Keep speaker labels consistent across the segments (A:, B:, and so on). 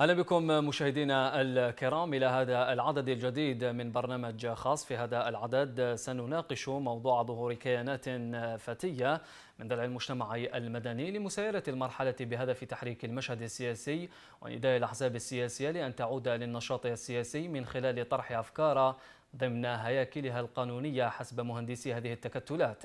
A: اهلا بكم مشاهدينا الكرام الى هذا العدد الجديد من برنامج خاص في هذا العدد سنناقش موضوع ظهور كيانات فتيه من درع المجتمع المدني لمسايره المرحله بهدف تحريك المشهد السياسي ونداء الاحزاب السياسيه لان تعود للنشاط السياسي من خلال طرح افكار ضمن هياكلها القانونيه حسب مهندسي هذه التكتلات.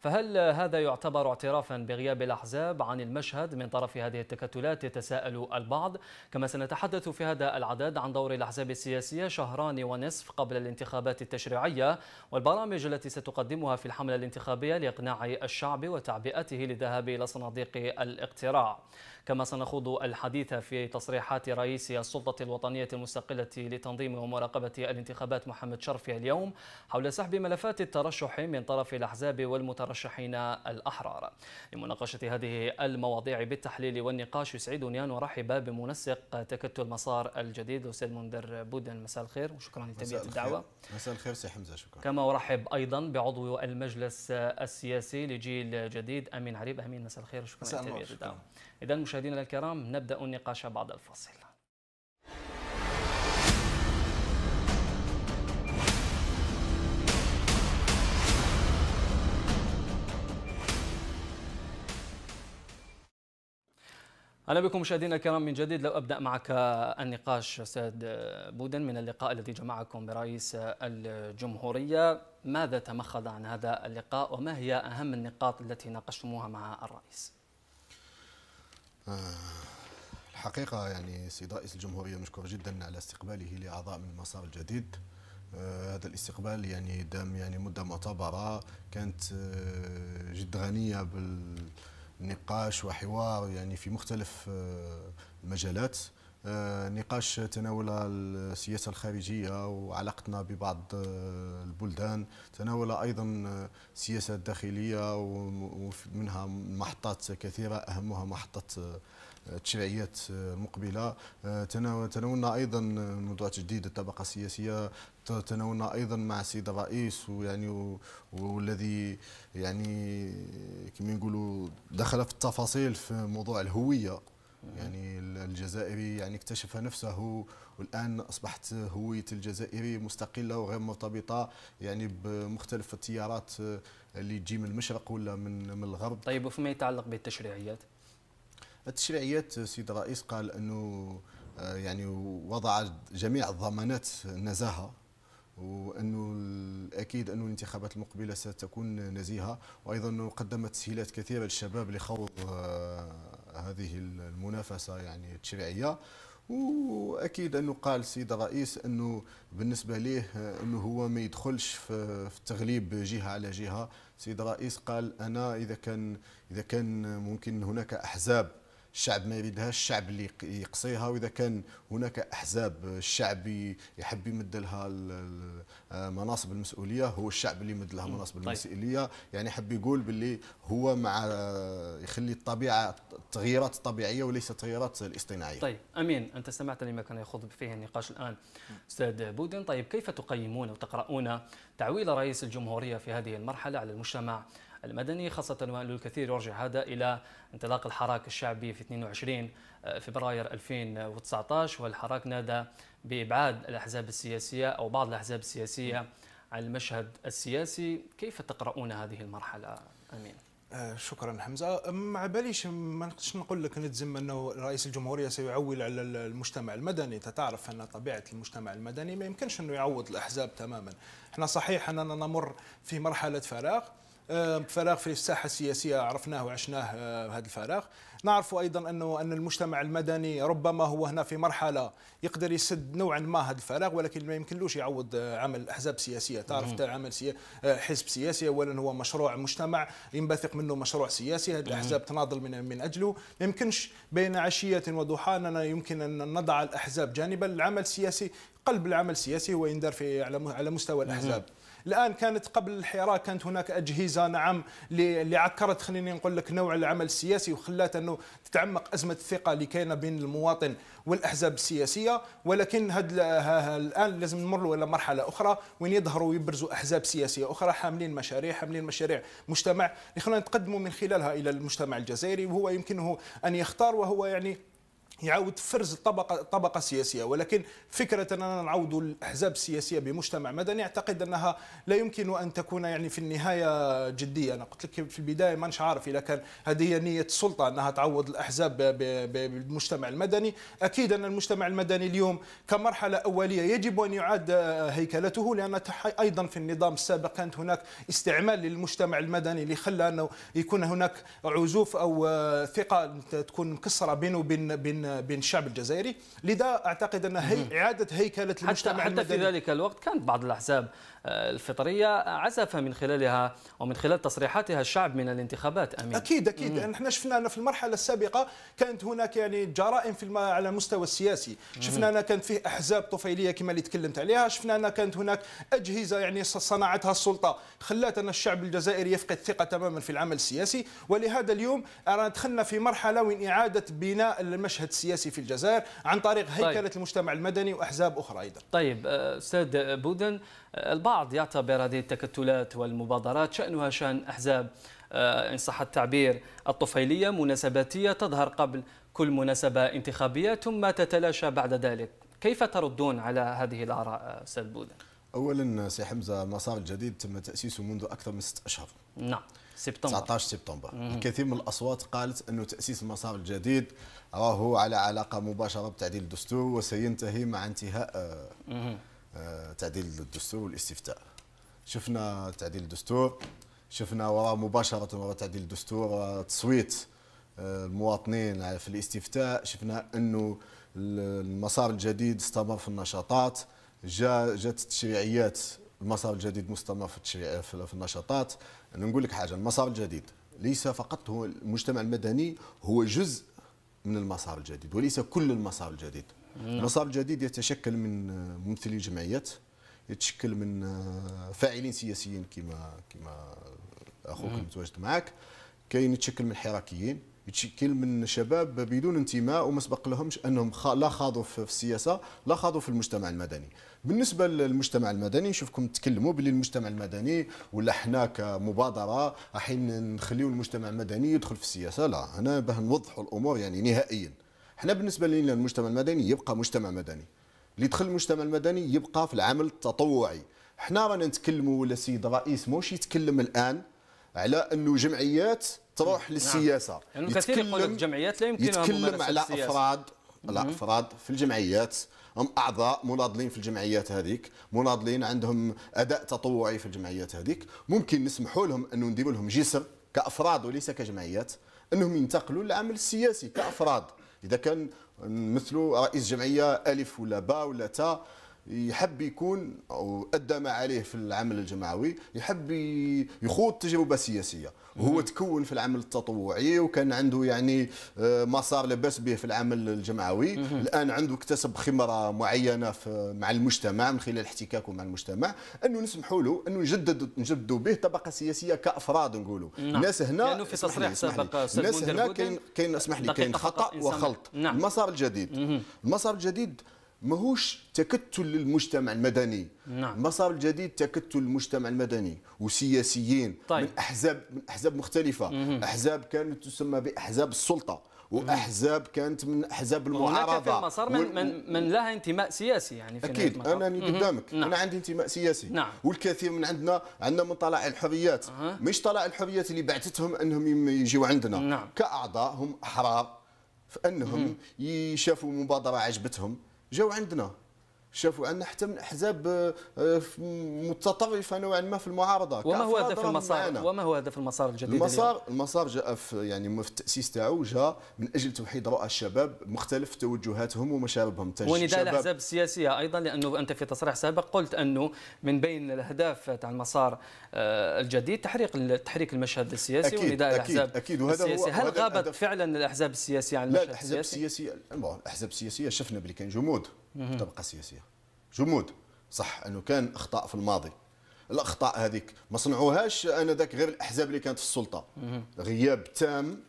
A: فهل هذا يعتبر اعترافا بغياب الأحزاب عن المشهد من طرف هذه التكتلات يتساءل البعض كما سنتحدث في هذا العدد عن دور الأحزاب السياسية شهران ونصف قبل الانتخابات التشريعية والبرامج التي ستقدمها في الحملة الانتخابية لإقناع الشعب وتعبئته للذهاب إلى صناديق الاقتراع كما سنخوض الحديث في تصريحات رئيس السلطة الوطنية المستقلة لتنظيم ومراقبة الانتخابات محمد شرفي اليوم حول سحب ملفات الترشح من طرف الأحزاب والمترشحين المترشحين الأحرار لمناقشة هذه المواضيع بالتحليل والنقاش يسعدني أن أرحب بمنسق تكتل مسار الجديد الأستاذ منذر بودن مساء الخير وشكرا لتلبية الدعوة
B: مساء الخير سي حمزة شكرا
A: كما أرحب أيضا بعضو المجلس السياسي لجيل جديد أمين عريب أمين مساء الخير وشكرا لتلبية الدعوة إذا مشاهدينا الكرام نبدأ النقاش بعد الفاصل أهلا بكم مشاهدينا الكرام من جديد لو أبدأ معك النقاش سيد بودن من اللقاء الذي جمعكم برئيس الجمهورية ماذا تمخض عن هذا اللقاء وما هي أهم النقاط التي ناقشتموها مع الرئيس
B: آه، الحقيقة يعني سيد رئيس الجمهورية مشكور جدا على استقباله لأعضاء من المسار الجديد آه، هذا الاستقبال يعني دام يعني مدة معتبرة كانت آه، جد غنية بال نقاش وحوار يعني في مختلف آه، المجالات آه، نقاش تناول السياسة الخارجية وعلاقتنا ببعض آه، البلدان تناول أيضا السياسة الداخلية ومنها محطات كثيرة أهمها محطة التشريعيات المقبلة تناولنا أيضا موضوع تجديد الطبقة السياسية تناولنا ايضا مع السيد الرئيس ويعني والذي يعني كما نقولوا دخل في التفاصيل في موضوع الهويه يعني الجزائري يعني اكتشف نفسه والان اصبحت هويه الجزائري مستقله وغير مرتبطه يعني بمختلف التيارات اللي تجي من المشرق ولا من من
A: الغرب طيب وفيما يتعلق بالتشريعيات
B: التشريعيات سيد الرئيس قال انه آه، يعني وضع جميع الضمانات النزاهه وانه اكيد انه الانتخابات المقبله ستكون نزيهه وايضا قدمت تسهيلات كثيره للشباب لخوض آه، هذه المنافسه يعني التشريعيه واكيد انه قال السيد الرئيس انه بالنسبه ليه آه، انه هو ما يدخلش في تغليب جهه على جهه السيد الرئيس قال انا اذا كان اذا كان ممكن هناك احزاب الشعب ما يريدها الشعب اللي يقصيها واذا كان هناك احزاب الشعب يحب يمد لها مناصب المسؤوليه هو الشعب اللي يمد لها مناصب طيب. المسؤوليه يعني حب يقول باللي هو مع يخلي الطبيعه التغييرات الطبيعيه وليس التغييرات الاصطناعيه طيب
A: امين انت سمعت لما كان يخوض فيه النقاش الان استاذ بودن طيب كيف تقيمون وتقرؤون تعويل رئيس الجمهوريه في هذه المرحله على المجتمع المدني خاصة وأن الكثير يرجع هذا إلى انطلاق الحراك الشعبي في 22 فبراير 2019 والحراك نادى بإبعاد الأحزاب السياسية أو بعض الأحزاب السياسية عن المشهد السياسي كيف تقرؤون هذه المرحلة أمين؟
C: آه، شكرا حمزه مع باليش ما نقدرش نقول لك نجزم انه رئيس الجمهوريه سيعول على المجتمع المدني انت تعرف ان طبيعه المجتمع المدني ما يمكنش انه يعوض الاحزاب تماما احنا صحيح اننا نمر في مرحله فراغ آه، فراغ في الساحه السياسيه عرفناه وعشناه آه، هذا الفراغ نعرف ايضا انه ان المجتمع المدني ربما هو هنا في مرحله يقدر يسد نوعا ما هذا الفراغ ولكن ما يمكنلوش يعوض آه، عمل احزاب سياسيه تعرف تاع عمل حزب سياسي اولا هو مشروع مجتمع ينبثق منه مشروع سياسي هذه الاحزاب تناضل من من اجله ما يمكنش بين عشيه وضحى اننا يمكن ان نضع الاحزاب جانبا العمل السياسي قلب العمل السياسي هو يندار في على مستوى الاحزاب الان كانت قبل الحراك كانت هناك اجهزه نعم اللي عكرت خليني نقول لك نوع العمل السياسي وخلات انه تتعمق ازمه الثقه اللي كاينه بين المواطن والاحزاب السياسيه ولكن هاد الان لازم نمر الى مرحله اخرى وين يظهروا ويبرزوا احزاب سياسيه اخرى حاملين مشاريع حاملين مشاريع مجتمع اللي نتقدموا من خلالها الى المجتمع الجزائري وهو يمكنه ان يختار وهو يعني يعاود فرز الطبقه الطبقه السياسيه ولكن فكره اننا نعود الاحزاب السياسيه بمجتمع مدني اعتقد انها لا يمكن ان تكون يعني في النهايه جديه انا قلت لك في البدايه ما نش عارف اذا كان هذه هي نيه السلطه انها تعوض الاحزاب بالمجتمع المدني اكيد ان المجتمع المدني اليوم كمرحله اوليه يجب ان يعاد هيكلته لان ايضا في النظام السابق كانت هناك استعمال للمجتمع المدني اللي خلى انه يكون هناك عزوف او ثقه تكون مكسره بينه وبين بين بين الشعب الجزائري لذا اعتقد ان هي اعاده هيكله المجتمع حتى, حتى في ذلك
A: الوقت كانت بعض الاحزاب آه، الفطرية عزف من خلالها ومن خلال تصريحاتها الشعب من الانتخابات
C: أمين أكيد أكيد مم. يعني احنا شفنا أن في المرحلة السابقة كانت هناك يعني جرائم في الم... على المستوى السياسي شفنا أن كانت فيه أحزاب طفيلية كما اللي تكلمت عليها شفنا أن كانت هناك أجهزة يعني صنعتها السلطة خلات أن الشعب الجزائري يفقد الثقة تماما في العمل السياسي ولهذا اليوم أرانا دخلنا في مرحلة وين إعادة بناء المشهد السياسي في الجزائر عن طريق طيب. هيكلة طيب. المجتمع المدني وأحزاب أخرى أيضا
A: طيب آه، أستاذ بودن البعض يعتبر هذه التكتلات والمبادرات شأنها شأن أحزاب آه، إن صح التعبير الطفيلية مناسباتية تظهر قبل كل مناسبة انتخابية ثم تتلاشى بعد ذلك كيف تردون على هذه الآراء أستاذ بودا؟ اولا
B: سي حمزه المسار الجديد تم تاسيسه منذ اكثر من ست اشهر نعم سبتمبر 19 سبتمبر مم. الكثير من الاصوات قالت انه تاسيس المسار الجديد راهو على علاقه مباشره بتعديل الدستور وسينتهي مع انتهاء آه، مم. آه، تعديل الدستور والاستفتاء شفنا تعديل الدستور شفنا وراء مباشرة وراء تعديل الدستور تصويت آه، المواطنين في الاستفتاء شفنا أنه المسار الجديد استمر في النشاطات جاءت التشريعيات المسار الجديد مستمر في التشريع في النشاطات أنا نقول لك حاجة المسار الجديد ليس فقط هو المجتمع المدني هو جزء من المسار الجديد وليس كل المسار الجديد نعم. المسار الجديد يتشكل من آه، ممثلي جمعيات يتشكل من آه، فاعلين سياسيين كما كما آه، اخوك نعم. المتواجد معك كاين يتشكل من حراكيين يتشكل من شباب بدون انتماء وما سبق لهمش انهم لا خاضوا في السياسه لا خاضوا في المجتمع المدني بالنسبه للمجتمع المدني نشوفكم تكلموا باللي المجتمع المدني ولا حنا كمبادره راحين نخليو المجتمع المدني يدخل في السياسه لا انا باه نوضحوا الامور يعني نهائيا احنا بالنسبه لنا المجتمع المدني يبقى مجتمع مدني اللي يدخل المجتمع المدني يبقى في العمل التطوعي احنا رانا نتكلموا ولا السيد الرئيس موش يتكلم الان على انه جمعيات تروح نعم. للسياسه يعني كثير يقول الجمعيات
A: لا يمكن يتكلم على السياسة. افراد
B: على افراد في الجمعيات هم اعضاء مناضلين في الجمعيات هذيك مناضلين عندهم اداء تطوعي في الجمعيات هذيك ممكن نسمحوا لهم انه نديروا لهم جسر كافراد وليس كجمعيات انهم ينتقلوا للعمل السياسي كافراد اذا كان مثله رئيس جمعيه الف ولا با ولا تا يحب يكون او ادى ما عليه في العمل الجمعوي يحب يخوض تجربه سياسيه وهو تكون في العمل التطوعي وكان عنده يعني آه، مسار لباس به في العمل الجمعوي الان عنده اكتسب خبره معينه مع المجتمع من خلال احتكاكه مع المجتمع انه نسمحوا له انه نجدد نجددوا به طبقه سياسيه كافراد نقولوا نعم. الناس هنا لانه في تصريح سابق الناس هنا كاين كاين اسمح لي كاين خطا وخلط نعم. المسار الجديد المسار الجديد ماهوش تكتل للمجتمع المدني نعم. المسار الجديد تكتل المجتمع المدني وسياسيين طيب. من احزاب من احزاب مختلفه مم. احزاب كانت تسمى باحزاب السلطه واحزاب كانت من احزاب المعارضه هناك في المسار من,
A: من, من لها انتماء سياسي يعني في اكيد انا اللي قدامك نعم. انا عندي انتماء سياسي نعم.
B: والكثير من عندنا عندنا من طلائع الحريات أه. مش طلائع الحريات اللي بعتتهم انهم يجيو عندنا نعم. كاعضاء هم احرار في انهم يشافوا مبادره عجبتهم جاو عندنا شافوا ان حتى من احزاب آه، متطرفه نوعا ما في المعارضه وما هو هدف المسار معنا.
A: وما هو هدف المسار الجديد المسار اليوم؟
B: المسار جاء في يعني في التاسيس تاعو جاء من اجل توحيد رؤى الشباب مختلف توجهاتهم ومشاربهم تاع ونداء الاحزاب
A: السياسيه ايضا لانه انت في تصريح سابق قلت انه من بين الاهداف تاع المسار آه، الجديد تحريق تحريك المشهد السياسي أكيد ونداء أكيد الاحزاب أكيد وهذا السياسي هل غابت فعلا الاحزاب السياسيه عن المشهد السياسي؟ لا الأحزاب السياسيه
B: الاحزاب السياسيه شفنا بلي كان جمود في الطبقه السياسيه جمود صح انه كان اخطاء في الماضي الاخطاء هذيك ما صنعوهاش انا ذاك غير الاحزاب اللي كانت في السلطه غياب تام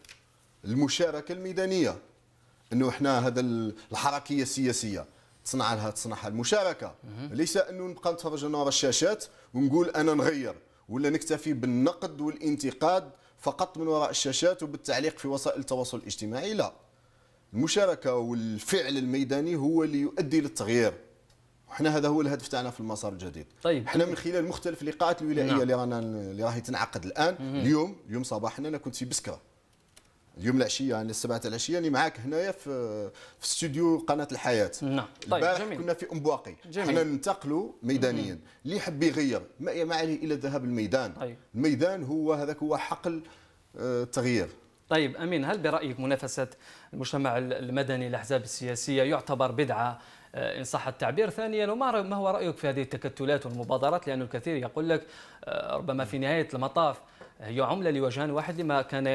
B: المشاركه الميدانيه انه احنا هذا الحركيه السياسيه تصنع لها تصنعها المشاركه ليس انه نبقى نتفرج انا على الشاشات ونقول انا نغير ولا نكتفي بالنقد والانتقاد فقط من وراء الشاشات وبالتعليق في وسائل التواصل الاجتماعي لا المشاركة والفعل الميداني هو اللي يؤدي للتغيير وحنا هذا هو الهدف تاعنا في المسار الجديد طيب حنا من خلال مختلف اللقاءات الولائيه نعم. اللي رانا اللي راهي تنعقد الان مم. اليوم اليوم صباحنا انا كنت في بسكره اليوم العشيه يعني السبعة العشيه يعني معاك هنايا في في استوديو قناه الحياه نعم طيب جميل كنا في ام بواقي حنا ننتقلوا ميدانيا اللي يحب يغير ما, يعني عليه الا الذهاب للميدان طيب. الميدان هو هذاك هو حقل التغيير آه،
A: طيب امين هل برايك منافسه المجتمع المدني الاحزاب السياسيه يعتبر بدعه آه، ان صح التعبير ثانيا وما ما هو رايك في هذه التكتلات والمبادرات لانه الكثير يقول لك آه، ربما في نهايه المطاف هي عملة لوجهان واحد لما كان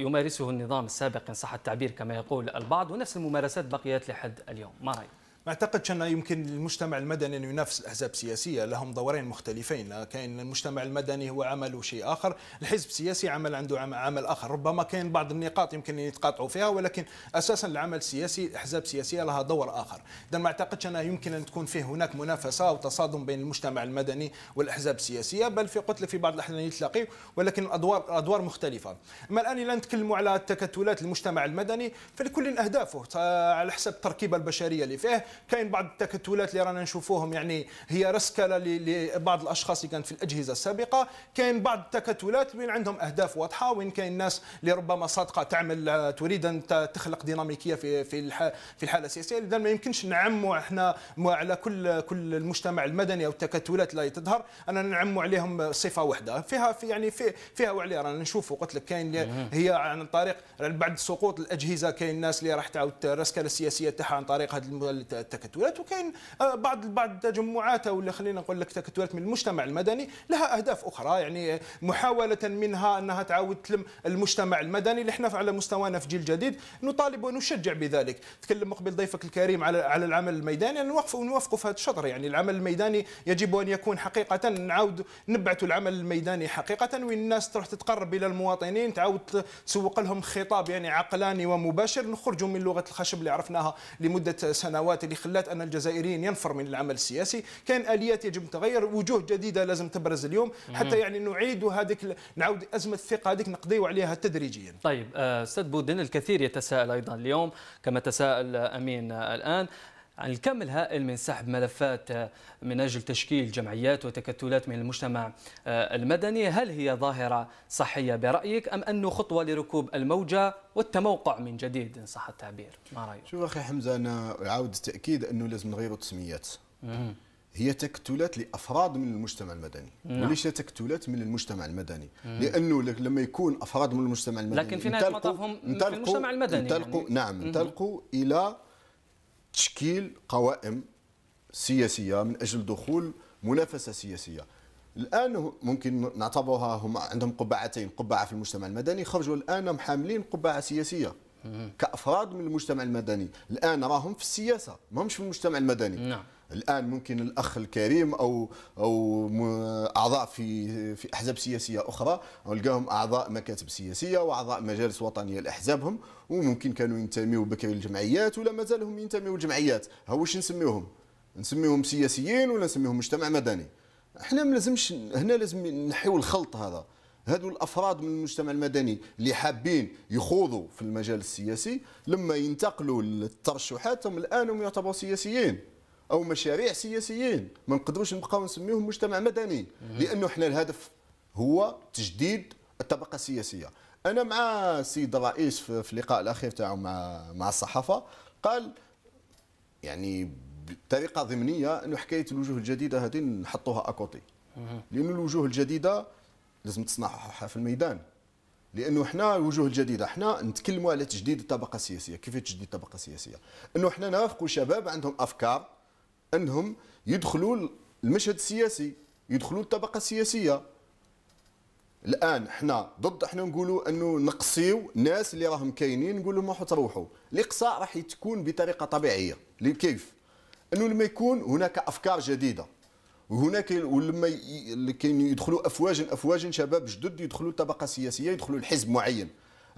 A: يمارسه النظام السابق إن صح التعبير كما يقول البعض ونفس الممارسات بقيت لحد اليوم
C: ما رأيك؟ ما اعتقد انه يمكن للمجتمع المدني انه ينافس الاحزاب السياسيه لهم دورين مختلفين كاين المجتمع المدني هو عمل وشيء اخر الحزب السياسي عمل عنده عمل اخر ربما كاين بعض النقاط يمكن يتقاطعوا فيها ولكن اساسا العمل السياسي الاحزاب السياسيه لها دور اخر اذا ما اعتقدش انه يمكن ان تكون فيه هناك منافسه وتصادم بين المجتمع المدني والاحزاب السياسيه بل في قلت في بعض الاحيان يتلاقي ولكن الادوار ادوار مختلفه اما الان اذا نتكلموا على تكتلات المجتمع المدني فلكل اهدافه آه، على حسب التركيبه البشريه اللي فيه كاين بعض التكتلات اللي رانا نشوفوهم يعني هي رسكله لبعض الاشخاص اللي كانت في الاجهزه السابقه كاين بعض التكتلات وين عندهم اهداف واضحه وين كاين ناس اللي ربما صادقه تعمل آه، تريد ان تخلق ديناميكيه في في في الحاله السياسيه لذا ما يمكنش نعموا احنا على كل كل المجتمع المدني او التكتلات اللي تظهر اننا نعموا عليهم صفه واحده فيها في يعني في فيها وعليها رانا نشوفوا قلت لك كاين هي عن طريق بعد سقوط الاجهزه كاين الناس اللي راح تعاود الرسكله السياسيه تاعها عن طريق هذه التكتلات وكاين آه، بعض بعض التجمعات ولا خلينا نقول لك تكتلات من المجتمع المدني لها اهداف اخرى يعني محاوله منها انها تعاود تلم المجتمع المدني اللي احنا على مستوانا في جيل جديد نطالب ونشجع بذلك تكلم قبل ضيفك الكريم على على العمل الميداني يعني نوقف في هذا الشطر يعني العمل الميداني يجب ان يكون حقيقه نعاود نبعثوا العمل الميداني حقيقه وين الناس تروح تتقرب الى المواطنين تعاود تسوق لهم خطاب يعني عقلاني ومباشر نخرجوا من لغه الخشب اللي عرفناها لمده سنوات اللي اللي خلات ان الجزائريين ينفر من العمل السياسي كان اليات يجب تغير وجوه جديده لازم تبرز اليوم حتى يعني نعيد هذيك نعود ازمه الثقه هذيك نقضيو عليها تدريجيا
A: طيب آه، استاذ بودن الكثير يتساءل ايضا اليوم كما تساءل امين آه، الان عن الكم الهائل من سحب ملفات آه، من أجل تشكيل جمعيات وتكتلات من المجتمع آه، المدني هل هي ظاهرة صحية برأيك أم أنه خطوة لركوب الموجة والتموقع من جديد إن صح التعبير
B: ما رأيك؟ شوف أخي حمزة أنا أعاود التأكيد أنه لازم نغير التسميات هي تكتلات لافراد من المجتمع المدني نعم. وليش تكتلات من المجتمع المدني مم. لانه لما يكون افراد من المجتمع المدني لكن في نهايه المطاف هم من المجتمع المدني انطلقوا يعني. نعم انطلقوا الى تشكيل قوائم سياسيه من اجل دخول منافسه سياسيه الان ممكن نعتبرها هم عندهم قبعتين قبعه في المجتمع المدني خرجوا الان محاملين قبعه سياسيه كافراد من المجتمع المدني الان راهم في السياسه ما همش في المجتمع المدني نعم. الان ممكن الاخ الكريم او او اعضاء في في احزاب سياسيه اخرى نلقاهم اعضاء مكاتب سياسيه واعضاء مجالس وطنيه لاحزابهم وممكن كانوا ينتميوا بكري للجمعيات ولا مازال هم ينتميوا للجمعيات ها واش نسميوهم نسميوهم سياسيين ولا نسميوهم مجتمع مدني احنا ما لازمش هنا لازم نحيو الخلط هذا هذو الافراد من المجتمع المدني اللي حابين يخوضوا في المجال السياسي لما ينتقلوا للترشحات هم الان هم يعتبروا سياسيين او مشاريع سياسيين ما نقدروش نبقاو نسميوهم مجتمع مدني لانه احنا الهدف هو تجديد الطبقه السياسيه انا مع السيد الرئيس في اللقاء الاخير تاعو مع مع الصحافه قال يعني بطريقه ضمنيه انه حكايه الوجوه الجديده هذه نحطوها اكوتي لانه الوجوه الجديده لازم تصنعها في الميدان لانه حنا الوجوه الجديده حنا نتكلموا على تجديد الطبقه السياسيه كيف تجديد الطبقه السياسيه انه حنا نرافقوا شباب عندهم افكار انهم يدخلوا المشهد السياسي يدخلوا الطبقه السياسيه الان حنا ضد احنا نقولوا انه نقصيو الناس اللي راهم كاينين نقول لهم روحوا تروحوا الاقصاء راح تكون بطريقه طبيعيه كيف انه لما يكون هناك افكار جديده وهناك ولما كاين يدخلوا افواجا افواجا شباب جدد يدخلوا الطبقه السياسيه يدخلوا الحزب معين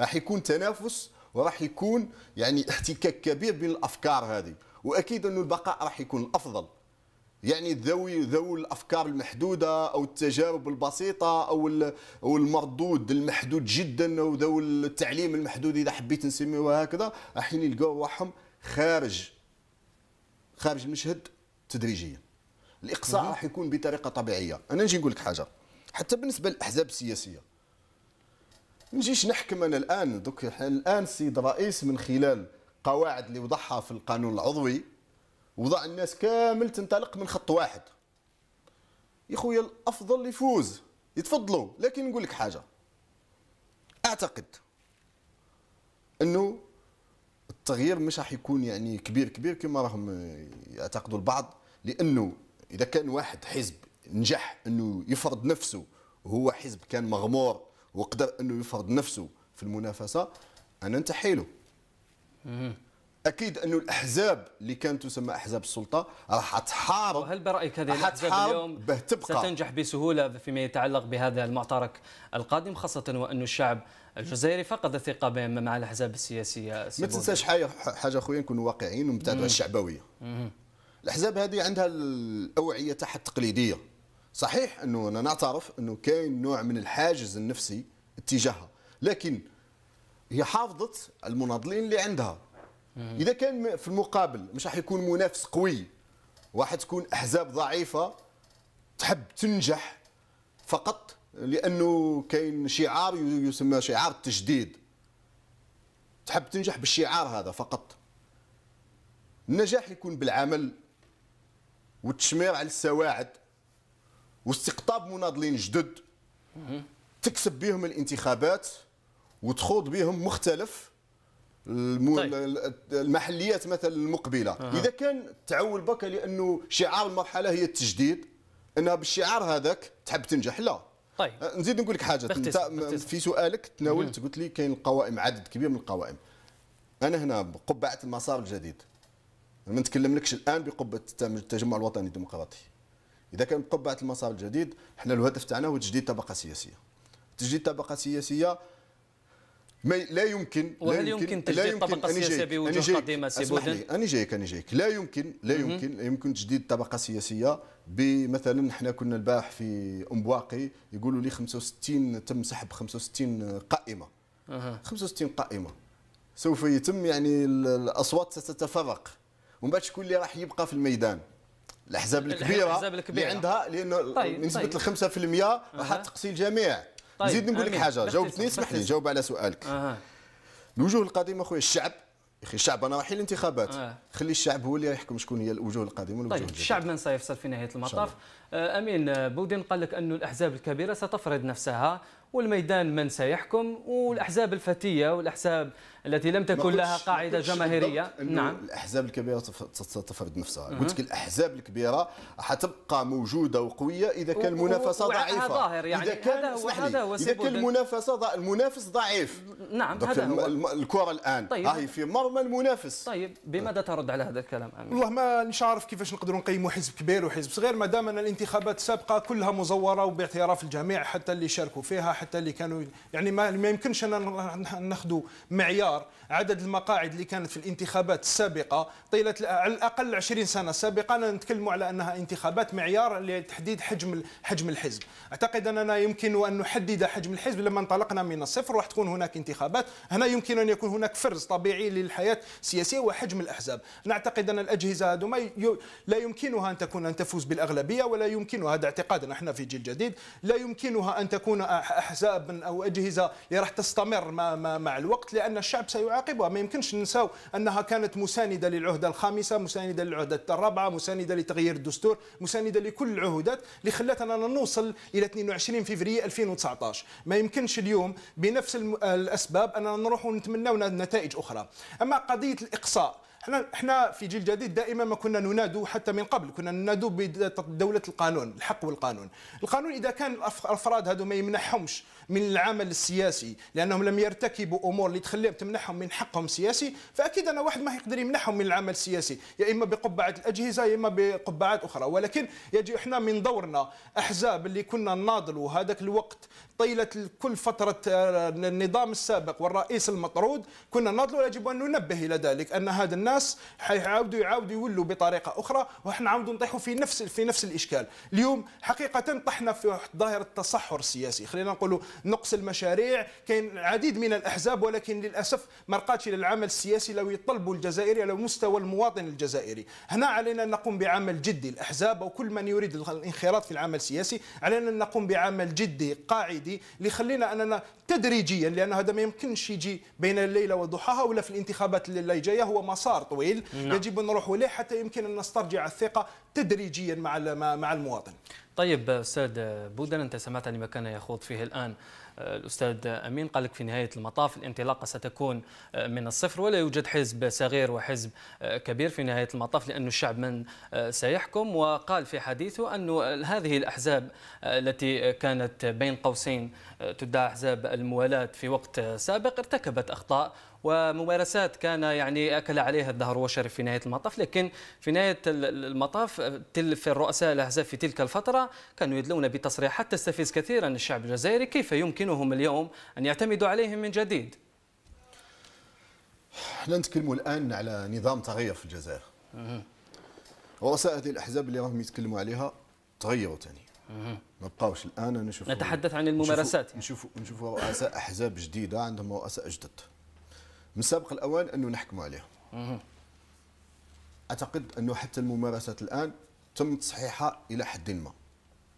B: راح يكون تنافس وراح يكون يعني احتكاك كبير بين الافكار هذه واكيد انه البقاء راح يكون الافضل يعني ذوي ذوي الافكار المحدوده او التجارب البسيطه او او المردود المحدود جدا او ذوي التعليم المحدود اذا حبيت نسميوها هكذا راح يلقاو روحهم خارج خارج المشهد تدريجيا الاقصاء راح يكون بطريقه طبيعيه انا نجي نقول لك حاجه حتى بالنسبه للاحزاب السياسيه نجيش نحكم انا الان دوك الان السيد الرئيس من خلال القواعد اللي وضعها في القانون العضوي وضع الناس كامل تنطلق من خط واحد يا خويا الافضل يفوز يتفضلوا لكن نقول لك حاجه اعتقد انه التغيير مش راح يكون يعني كبير كبير كما راهم يعتقدوا البعض لانه اذا كان واحد حزب نجح انه يفرض نفسه وهو حزب كان مغمور وقدر انه يفرض نفسه في المنافسه انا له اكيد انه الاحزاب اللي كانت تسمى احزاب السلطه راح تحارب وهل برايك هذه الاحزاب اليوم بهتبقى. ستنجح
A: بسهوله فيما يتعلق بهذا المعترك القادم خاصه وأن الشعب الجزائري فقد الثقه مع الاحزاب السياسيه ما تنساش
B: حاجه حاجه خويا نكونوا واقعيين ونبتعدوا عن الشعبويه الاحزاب هذه عندها الاوعيه تاعها التقليديه صحيح انه انا نعترف انه كاين نوع من الحاجز النفسي اتجاهها لكن هي حافظت المناضلين اللي عندها اذا كان في المقابل مش راح يكون منافس قوي واحد تكون احزاب ضعيفه تحب تنجح فقط لانه كاين شعار يسمى شعار التجديد تحب تنجح بالشعار هذا فقط النجاح يكون بالعمل والتشمير على السواعد واستقطاب مناضلين جدد تكسب بهم الانتخابات وتخوض بهم مختلف المو... طيب. المحليات مثلا المقبله أه. اذا كان تعول بك لانه شعار المرحله هي التجديد انها بالشعار هذاك تحب تنجح لا طيب نزيد نقول لك حاجه انت في سؤالك تناولت قلت لي كاين القوائم عدد كبير من القوائم انا هنا بقبعه المسار الجديد ما نتكلملكش الان بقبه التجمع الوطني الديمقراطي اذا كان بقبعه المسار الجديد احنا الهدف تاعنا هو تجديد طبقه سياسيه تجديد طبقه سياسيه ما لا يمكن وهل يمكن, يمكن تجديد الطبقه السياسيه بوجوه قديمه سي بودن؟ انا جايك انا جايك لا يمكن لا يمكن لا يمكن تجديد الطبقه السياسيه بمثلا حنا كنا البارح في ام بواقي يقولوا لي 65 تم سحب 65 قائمه أه. 65 قائمه سوف يتم يعني الاصوات ستتفرق ومن بعد شكون اللي راح يبقى في الميدان الاحزاب الكبيره, الأحزاب الكبيرة. اللي عندها لانه طيب. نسبه طيب. ال 5% راح تقصي الجميع طيب نزيد نقول لك حاجه جاوبتني اسمح لي جاوب على سؤالك آه. الوجوه القديمه اخويا الشعب اخي الشعب انا رايحين الانتخابات آه. خلي الشعب هو اللي يحكم شكون هي الوجوه القادمه والوجوه طيب الشعب
A: من سيفصل في نهايه المطاف آه امين أه، بودين قال لك انه الاحزاب الكبيره ستفرض نفسها والميدان من سيحكم والاحزاب الفتيه والاحزاب التي لم تكن لها قاعده جماهيريه نعم الاحزاب
B: الكبيره تفرض نفسها قلت لك الاحزاب الكبيره حتبقى موجوده وقويه اذا كان المنافسه ضعيفه ظاهر يعني اذا كان هذا هو هذا هو اذا كان المنافسه ضع المنافس ضعيف نعم هذا هو الكره الان طيب هي في مرمى المنافس طيب
A: بماذا ترد على هذا الكلام
B: امين
C: والله ما نعرف كيفاش نقدروا نقيموا حزب كبير وحزب صغير ما دام ان الانتخابات السابقه كلها مزوره وباعتراف الجميع حتى اللي شاركوا فيها حتى اللي كانوا يعني ما, ما يمكنش ان ناخذوا معيار باعتبار عدد المقاعد اللي كانت في الانتخابات السابقة طيلة على الأقل 20 سنة سابقة أنا نتكلم على أنها انتخابات معيار لتحديد حجم حجم الحزب أعتقد أننا يمكن أن نحدد حجم الحزب لما انطلقنا من الصفر راح تكون هناك انتخابات هنا يمكن أن يكون هناك فرز طبيعي للحياة السياسية وحجم الأحزاب نعتقد أن الأجهزة هذوما لا يمكنها أن تكون أن تفوز بالأغلبية ولا يمكنها هذا اعتقادنا احنا في جيل جديد لا يمكنها أن تكون أحزاب أو أجهزة اللي راح تستمر مع الوقت لأن الشعب الشعب سيعاقبها ما يمكنش ننساو انها كانت مسانده للعهده الخامسه مسانده للعهده الرابعه مسانده لتغيير الدستور مسانده لكل العهودات اللي خلاتنا نوصل الى 22 فبراير 2019 ما يمكنش اليوم بنفس الاسباب اننا نروحوا نتمناو نتائج اخرى اما قضيه الاقصاء احنا احنا في جيل جديد دائما ما كنا ننادو حتى من قبل كنا ننادو بدوله القانون الحق والقانون القانون اذا كان الافراد هذو ما يمنحهمش من العمل السياسي لانهم لم يرتكبوا امور اللي تخليهم تمنحهم من حقهم السياسي فاكيد انا واحد ما يقدر يمنحهم من العمل السياسي يا اما بقبعه الاجهزه يا اما بقبعات اخرى ولكن يجي احنا من دورنا احزاب اللي كنا نناضلوا هذاك الوقت طيله كل فتره آه، النظام السابق والرئيس المطرود كنا ناضلوا يجب ان ننبه الى ذلك ان هذا الناس حيعاودوا يعاودوا يولوا بطريقه اخرى وحنا عاودوا نطيحوا في نفس في نفس الاشكال اليوم حقيقه طحنا في ظاهره التصحر السياسي خلينا نقولوا نقص المشاريع كاين العديد من الاحزاب ولكن للاسف ما رقاتش للعمل السياسي لو يطلبوا الجزائري على مستوى المواطن الجزائري هنا علينا ان نقوم بعمل جدي الاحزاب وكل من يريد الانخراط في العمل السياسي علينا ان نقوم بعمل جدي قاعد الوحيدي اللي خلينا اننا تدريجيا لان هذا ما يمكنش يجي بين الليله وضحاها ولا في الانتخابات اللي جايه هو مسار طويل نعم. يجب نروح له حتى يمكن ان نسترجع الثقه تدريجيا مع مع المواطن.
A: طيب استاذ بودن انت سمعت لما كان يخوض فيه الان الأستاذ أمين قال لك في نهاية المطاف الانطلاقة ستكون من الصفر ولا يوجد حزب صغير وحزب كبير في نهاية المطاف لانه الشعب من سيحكم وقال في حديثه انه هذه الأحزاب التي كانت بين قوسين تدعى أحزاب الموالاة في وقت سابق ارتكبت أخطاء وممارسات كان يعني أكل عليها الدهر وشرف في نهاية المطاف لكن في نهاية المطاف في الرؤساء الأحزاب في تلك الفترة كانوا يدلون بتصريحات تستفز كثيرا الشعب الجزائري كيف يمكنهم اليوم أن يعتمدوا عليهم من جديد
B: احنا نتكلموا الان على نظام تغير في الجزائر رؤساء هذه الاحزاب اللي راهم يتكلموا عليها تغيروا ثاني ما بقاوش الان نشوف نتحدث
A: عن الممارسات نشوف يعني. نشوف
B: رؤساء احزاب جديده عندهم رؤساء جدد من سابق الاوان انه نحكموا عليهم اعتقد انه حتى الممارسات الان تم تصحيحها الى حد ما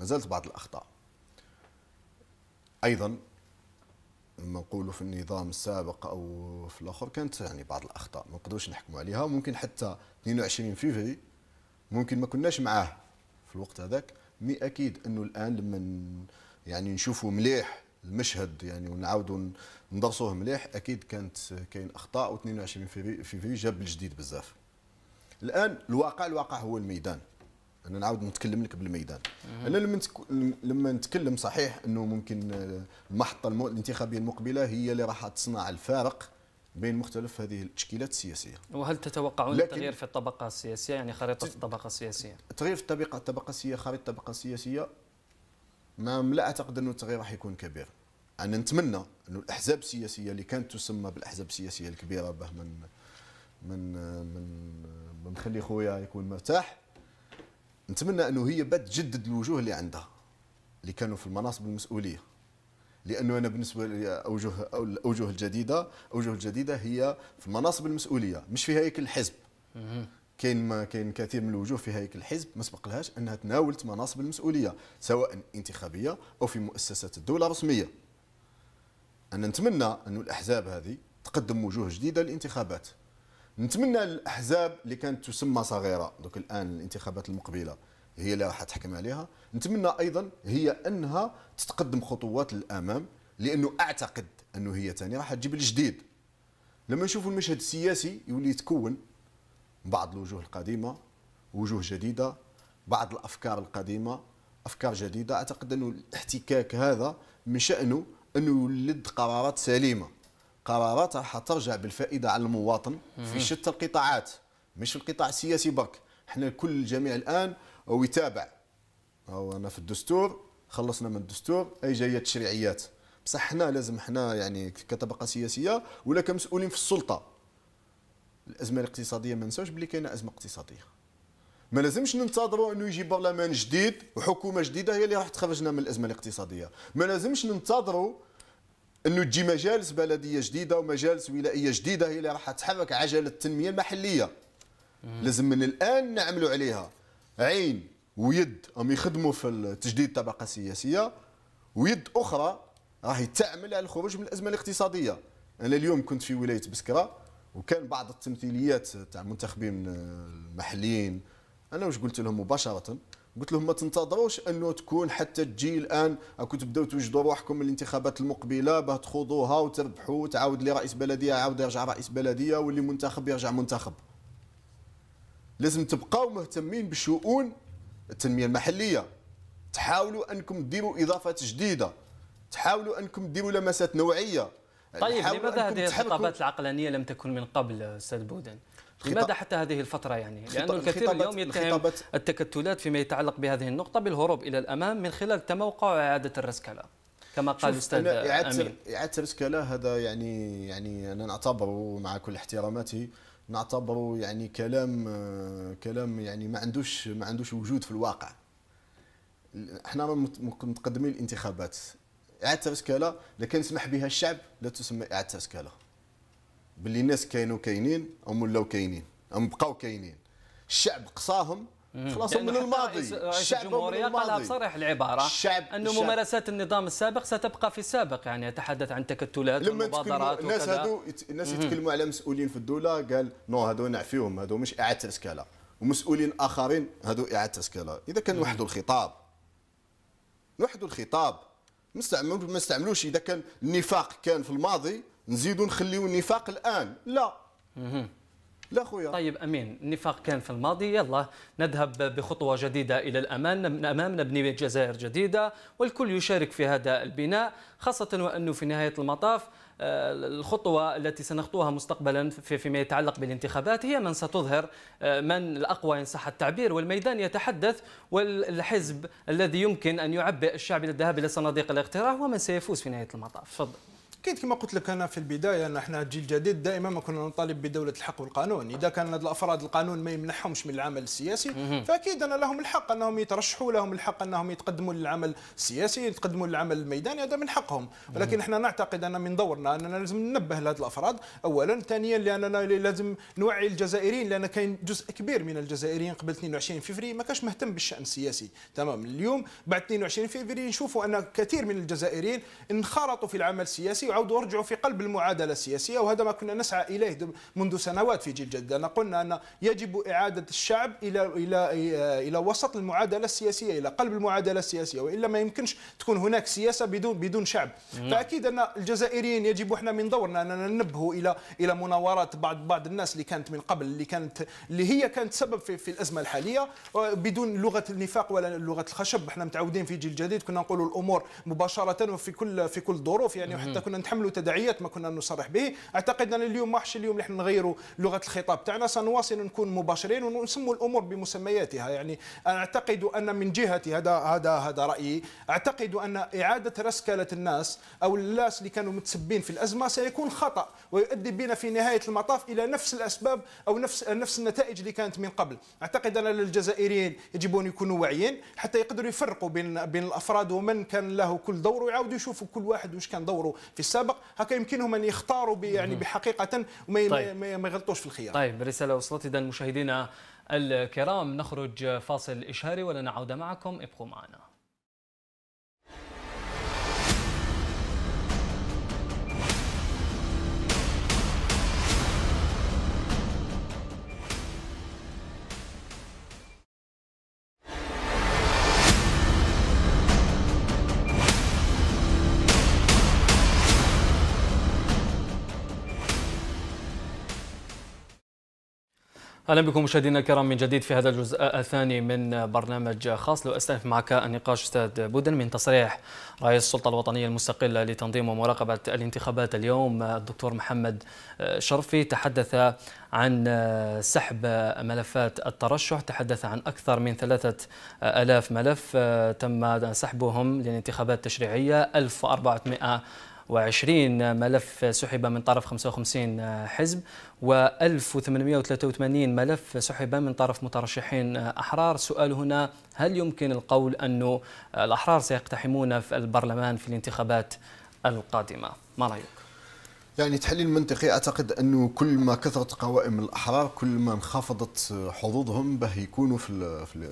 B: ما زالت بعض الاخطاء ايضا لما نقولوا في النظام السابق او في الاخر كانت يعني بعض الاخطاء ما نقدروش نحكموا عليها ممكن حتى 22 فيفري ممكن ما كناش معاه في الوقت هذاك مي اكيد انه الان لما يعني نشوفوا مليح المشهد يعني ونعاودوا ندرسوه مليح اكيد كانت كاين اخطاء و22 فيفري جاب الجديد بزاف الان الواقع الواقع هو الميدان انا نعاود نتكلم لك بالميدان انا لما لما نتكلم صحيح انه ممكن المحطه الانتخابيه المقبله هي اللي راح تصنع الفارق بين مختلف هذه التشكيلات السياسيه.
A: وهل تتوقعون التغيير في الطبقه السياسيه يعني خريطه الطبقه السياسيه؟ التغيير في الطبقه الطبقه السياسيه خريطه الطبقه السياسيه
B: ما لا اعتقد انه التغيير راح يكون كبير انا نتمنى انه الاحزاب السياسيه اللي كانت تسمى بالاحزاب السياسيه الكبيره به من من من نخلي خويا يكون مرتاح نتمنى انه هي بات تجدد الوجوه اللي عندها اللي كانوا في المناصب المسؤوليه لانه انا بالنسبه لي اوجه الاوجه الجديده الاوجه الجديده هي في المناصب المسؤوليه مش في هيكل الحزب كاين كاين كثير من الوجوه في هيكل الحزب ما سبقلهاش انها تناولت مناصب المسؤوليه سواء انتخابيه او في مؤسسات الدوله الرسميه انا نتمنى ان الاحزاب هذه تقدم وجوه جديده للانتخابات نتمنى الاحزاب اللي كانت تسمى صغيره دوك الان الانتخابات المقبله هي اللي راح تحكم عليها نتمنى ايضا هي انها تتقدم خطوات للامام لانه اعتقد انه هي ثاني راح تجيب الجديد لما نشوفوا المشهد السياسي يولي يتكون بعض الوجوه القديمه وجوه جديده بعض الافكار القديمه افكار جديده اعتقد انه الاحتكاك هذا من شانه انه يولد قرارات سليمه قرارات راح ترجع بالفائده على المواطن في شتى القطاعات مش في القطاع السياسي برك احنا كل الجميع الان أو يتابع أو انا في الدستور خلصنا من الدستور اي جايه تشريعيات بصح حنا لازم حنا يعني كطبقه سياسيه ولا كمسؤولين في السلطه الازمه الاقتصاديه ما ننساوش بلي كاينه ازمه اقتصاديه ما لازمش ننتظروا انه يجي برلمان جديد وحكومه جديده هي اللي راح تخرجنا من الازمه الاقتصاديه ما لازمش ننتظروا انه تجي مجالس بلديه جديده ومجالس ولائيه جديده هي اللي راح تحرك عجله التنميه المحليه لازم من الان نعملوا عليها عين ويد هم يخدموا في تجديد الطبقه السياسيه ويد اخرى راهي تعمل على الخروج من الازمه الاقتصاديه انا اليوم كنت في ولايه بسكره وكان بعض التمثيليات تاع المنتخبين المحليين انا واش قلت لهم مباشره قلت لهم ما تنتظروش انه تكون حتى تجي الان راكم تبداو توجدوا روحكم الانتخابات المقبله باه تخوضوها وتربحوا وتعاود لي رئيس بلديه يعاود يرجع رئيس بلديه واللي منتخب يرجع منتخب لازم تبقاو مهتمين بشؤون التنميه المحليه تحاولوا انكم ديروا اضافات جديده تحاولوا انكم ديروا لمسات نوعيه يعني طيب لماذا هذه الخطابات
A: العقلانيه لم تكن من قبل استاذ بودن؟ لماذا حتى هذه الفترة يعني؟ لأن الكثير اليوم يتهم التكتلات فيما يتعلق بهذه النقطة بالهروب إلى الأمام من خلال تموقع وإعادة الرسكلة كما قال الأستاذ أمين
B: إعادة الرسكلة هذا يعني يعني أنا نعتبره مع كل احتراماتي نعتبره يعني كلام كلام يعني ما عندوش ما عندوش وجود في الواقع احنا متقدمين الانتخابات اعاده تفسكله لكن سمح بها الشعب لا تسمى اعاده تفسكله باللي الناس كانوا كاينين هم ولاو كاينين هم بقاو كاينين الشعب قصاهم خلاص من الماضي الشعب الجمهورية قالها بصريح العبارة الشعب أن ممارسات
A: النظام السابق ستبقى في السابق يعني يتحدث عن تكتلات لما ومبادرات الناس هادو الناس يتكلموا
B: على مسؤولين في الدولة قال نو هادو نعفيهم هادو مش إعادة تسكالة ومسؤولين آخرين هادو إعادة تسكالة إذا كان نوحدوا الخطاب نوحدوا الخطاب ما استعملوش ما استعملوش اذا كان النفاق كان في الماضي نزيدوا نخليو النفاق الان لا
A: لا خويا طيب امين النفاق كان في الماضي يلا نذهب بخطوه جديده الى الامام امام نبني جزائر جديده والكل يشارك في هذا البناء خاصه وانه في نهايه المطاف آه، الخطوة التي سنخطوها مستقبلا فيما يتعلق بالانتخابات هي من ستظهر آه، من الأقوى إن صح التعبير والميدان يتحدث والحزب الذي يمكن أن يعبئ الشعب
C: الذهاب إلى صناديق الاقتراع ومن سيفوز في نهاية المطاف تفضل اكيد كما قلت لك انا في البدايه ان احنا الجيل الجديد دائما ما كنا نطالب بدوله الحق والقانون اذا كان الافراد القانون ما يمنحهمش من العمل السياسي فاكيد ان لهم الحق انهم يترشحوا لهم الحق انهم يتقدموا للعمل السياسي يتقدموا للعمل الميداني هذا من حقهم ولكن احنا نعتقد ان من دورنا اننا لازم ننبه لهذ الافراد اولا ثانيا لاننا لازم نوعي الجزائريين لان كاين جزء كبير من الجزائريين قبل 22 فبراير ما كانش مهتم بالشان السياسي تمام اليوم بعد 22 فبراير نشوفوا ان كثير من الجزائريين انخرطوا في العمل السياسي عودوا ورجعوا في قلب المعادله السياسيه وهذا ما كنا نسعى اليه منذ سنوات في جيل جده قلنا ان يجب اعاده الشعب الى الى الى وسط المعادله السياسيه الى قلب المعادله السياسيه والا ما يمكنش تكون هناك سياسه بدون بدون شعب نعم. فاكيد ان الجزائريين يجب احنا من دورنا اننا ننبهوا الى الى مناورات بعض بعض الناس اللي كانت من قبل اللي كانت اللي هي كانت سبب في, في الازمه الحاليه بدون لغه النفاق ولا لغه الخشب احنا متعودين في جيل جديد كنا نقول الامور مباشره وفي كل في كل الظروف يعني وحتى كنا نتحملوا تداعيات ما كنا نصرح به اعتقد ان اليوم ماحش اليوم نحن نغيروا لغه الخطاب تاعنا سنواصل نكون مباشرين ونسموا الامور بمسمياتها يعني انا اعتقد ان من جهتي هذا هذا هذا رايي اعتقد ان اعاده رسكله الناس او الناس اللي كانوا متسبين في الازمه سيكون خطا ويؤدي بنا في نهايه المطاف الى نفس الاسباب او نفس نفس النتائج اللي كانت من قبل اعتقد ان الجزائريين يجب ان يكونوا واعيين حتى يقدروا يفرقوا بين بين الافراد ومن كان له كل دور ويعاودوا يشوفوا كل واحد واش كان دوره في السابق هكا يمكنهم ان يختاروا يعني بحقيقه وما طيب. ما يغلطوش في الخيار
A: طيب رساله وصلت اذا مشاهدينا الكرام نخرج فاصل اشهاري ولنعود معكم ابقوا معنا اهلا بكم مشاهدينا الكرام من جديد في هذا الجزء الثاني من برنامج خاص لو استأنف معك النقاش استاذ بودن من تصريح رئيس السلطه الوطنيه المستقله لتنظيم ومراقبه الانتخابات اليوم الدكتور محمد شرفي تحدث عن سحب ملفات الترشح تحدث عن أكثر من ثلاثة ألاف ملف تم سحبهم للانتخابات التشريعية 1400 120 ملف سحب من طرف 55 حزب و1883 ملف سحب من طرف مترشحين أحرار سؤال هنا هل يمكن القول أن الأحرار سيقتحمون في البرلمان في الانتخابات القادمة ما رأيك؟
B: يعني تحليل منطقي اعتقد انه كل ما كثرت قوائم الاحرار كل ما انخفضت حظوظهم به يكونوا في في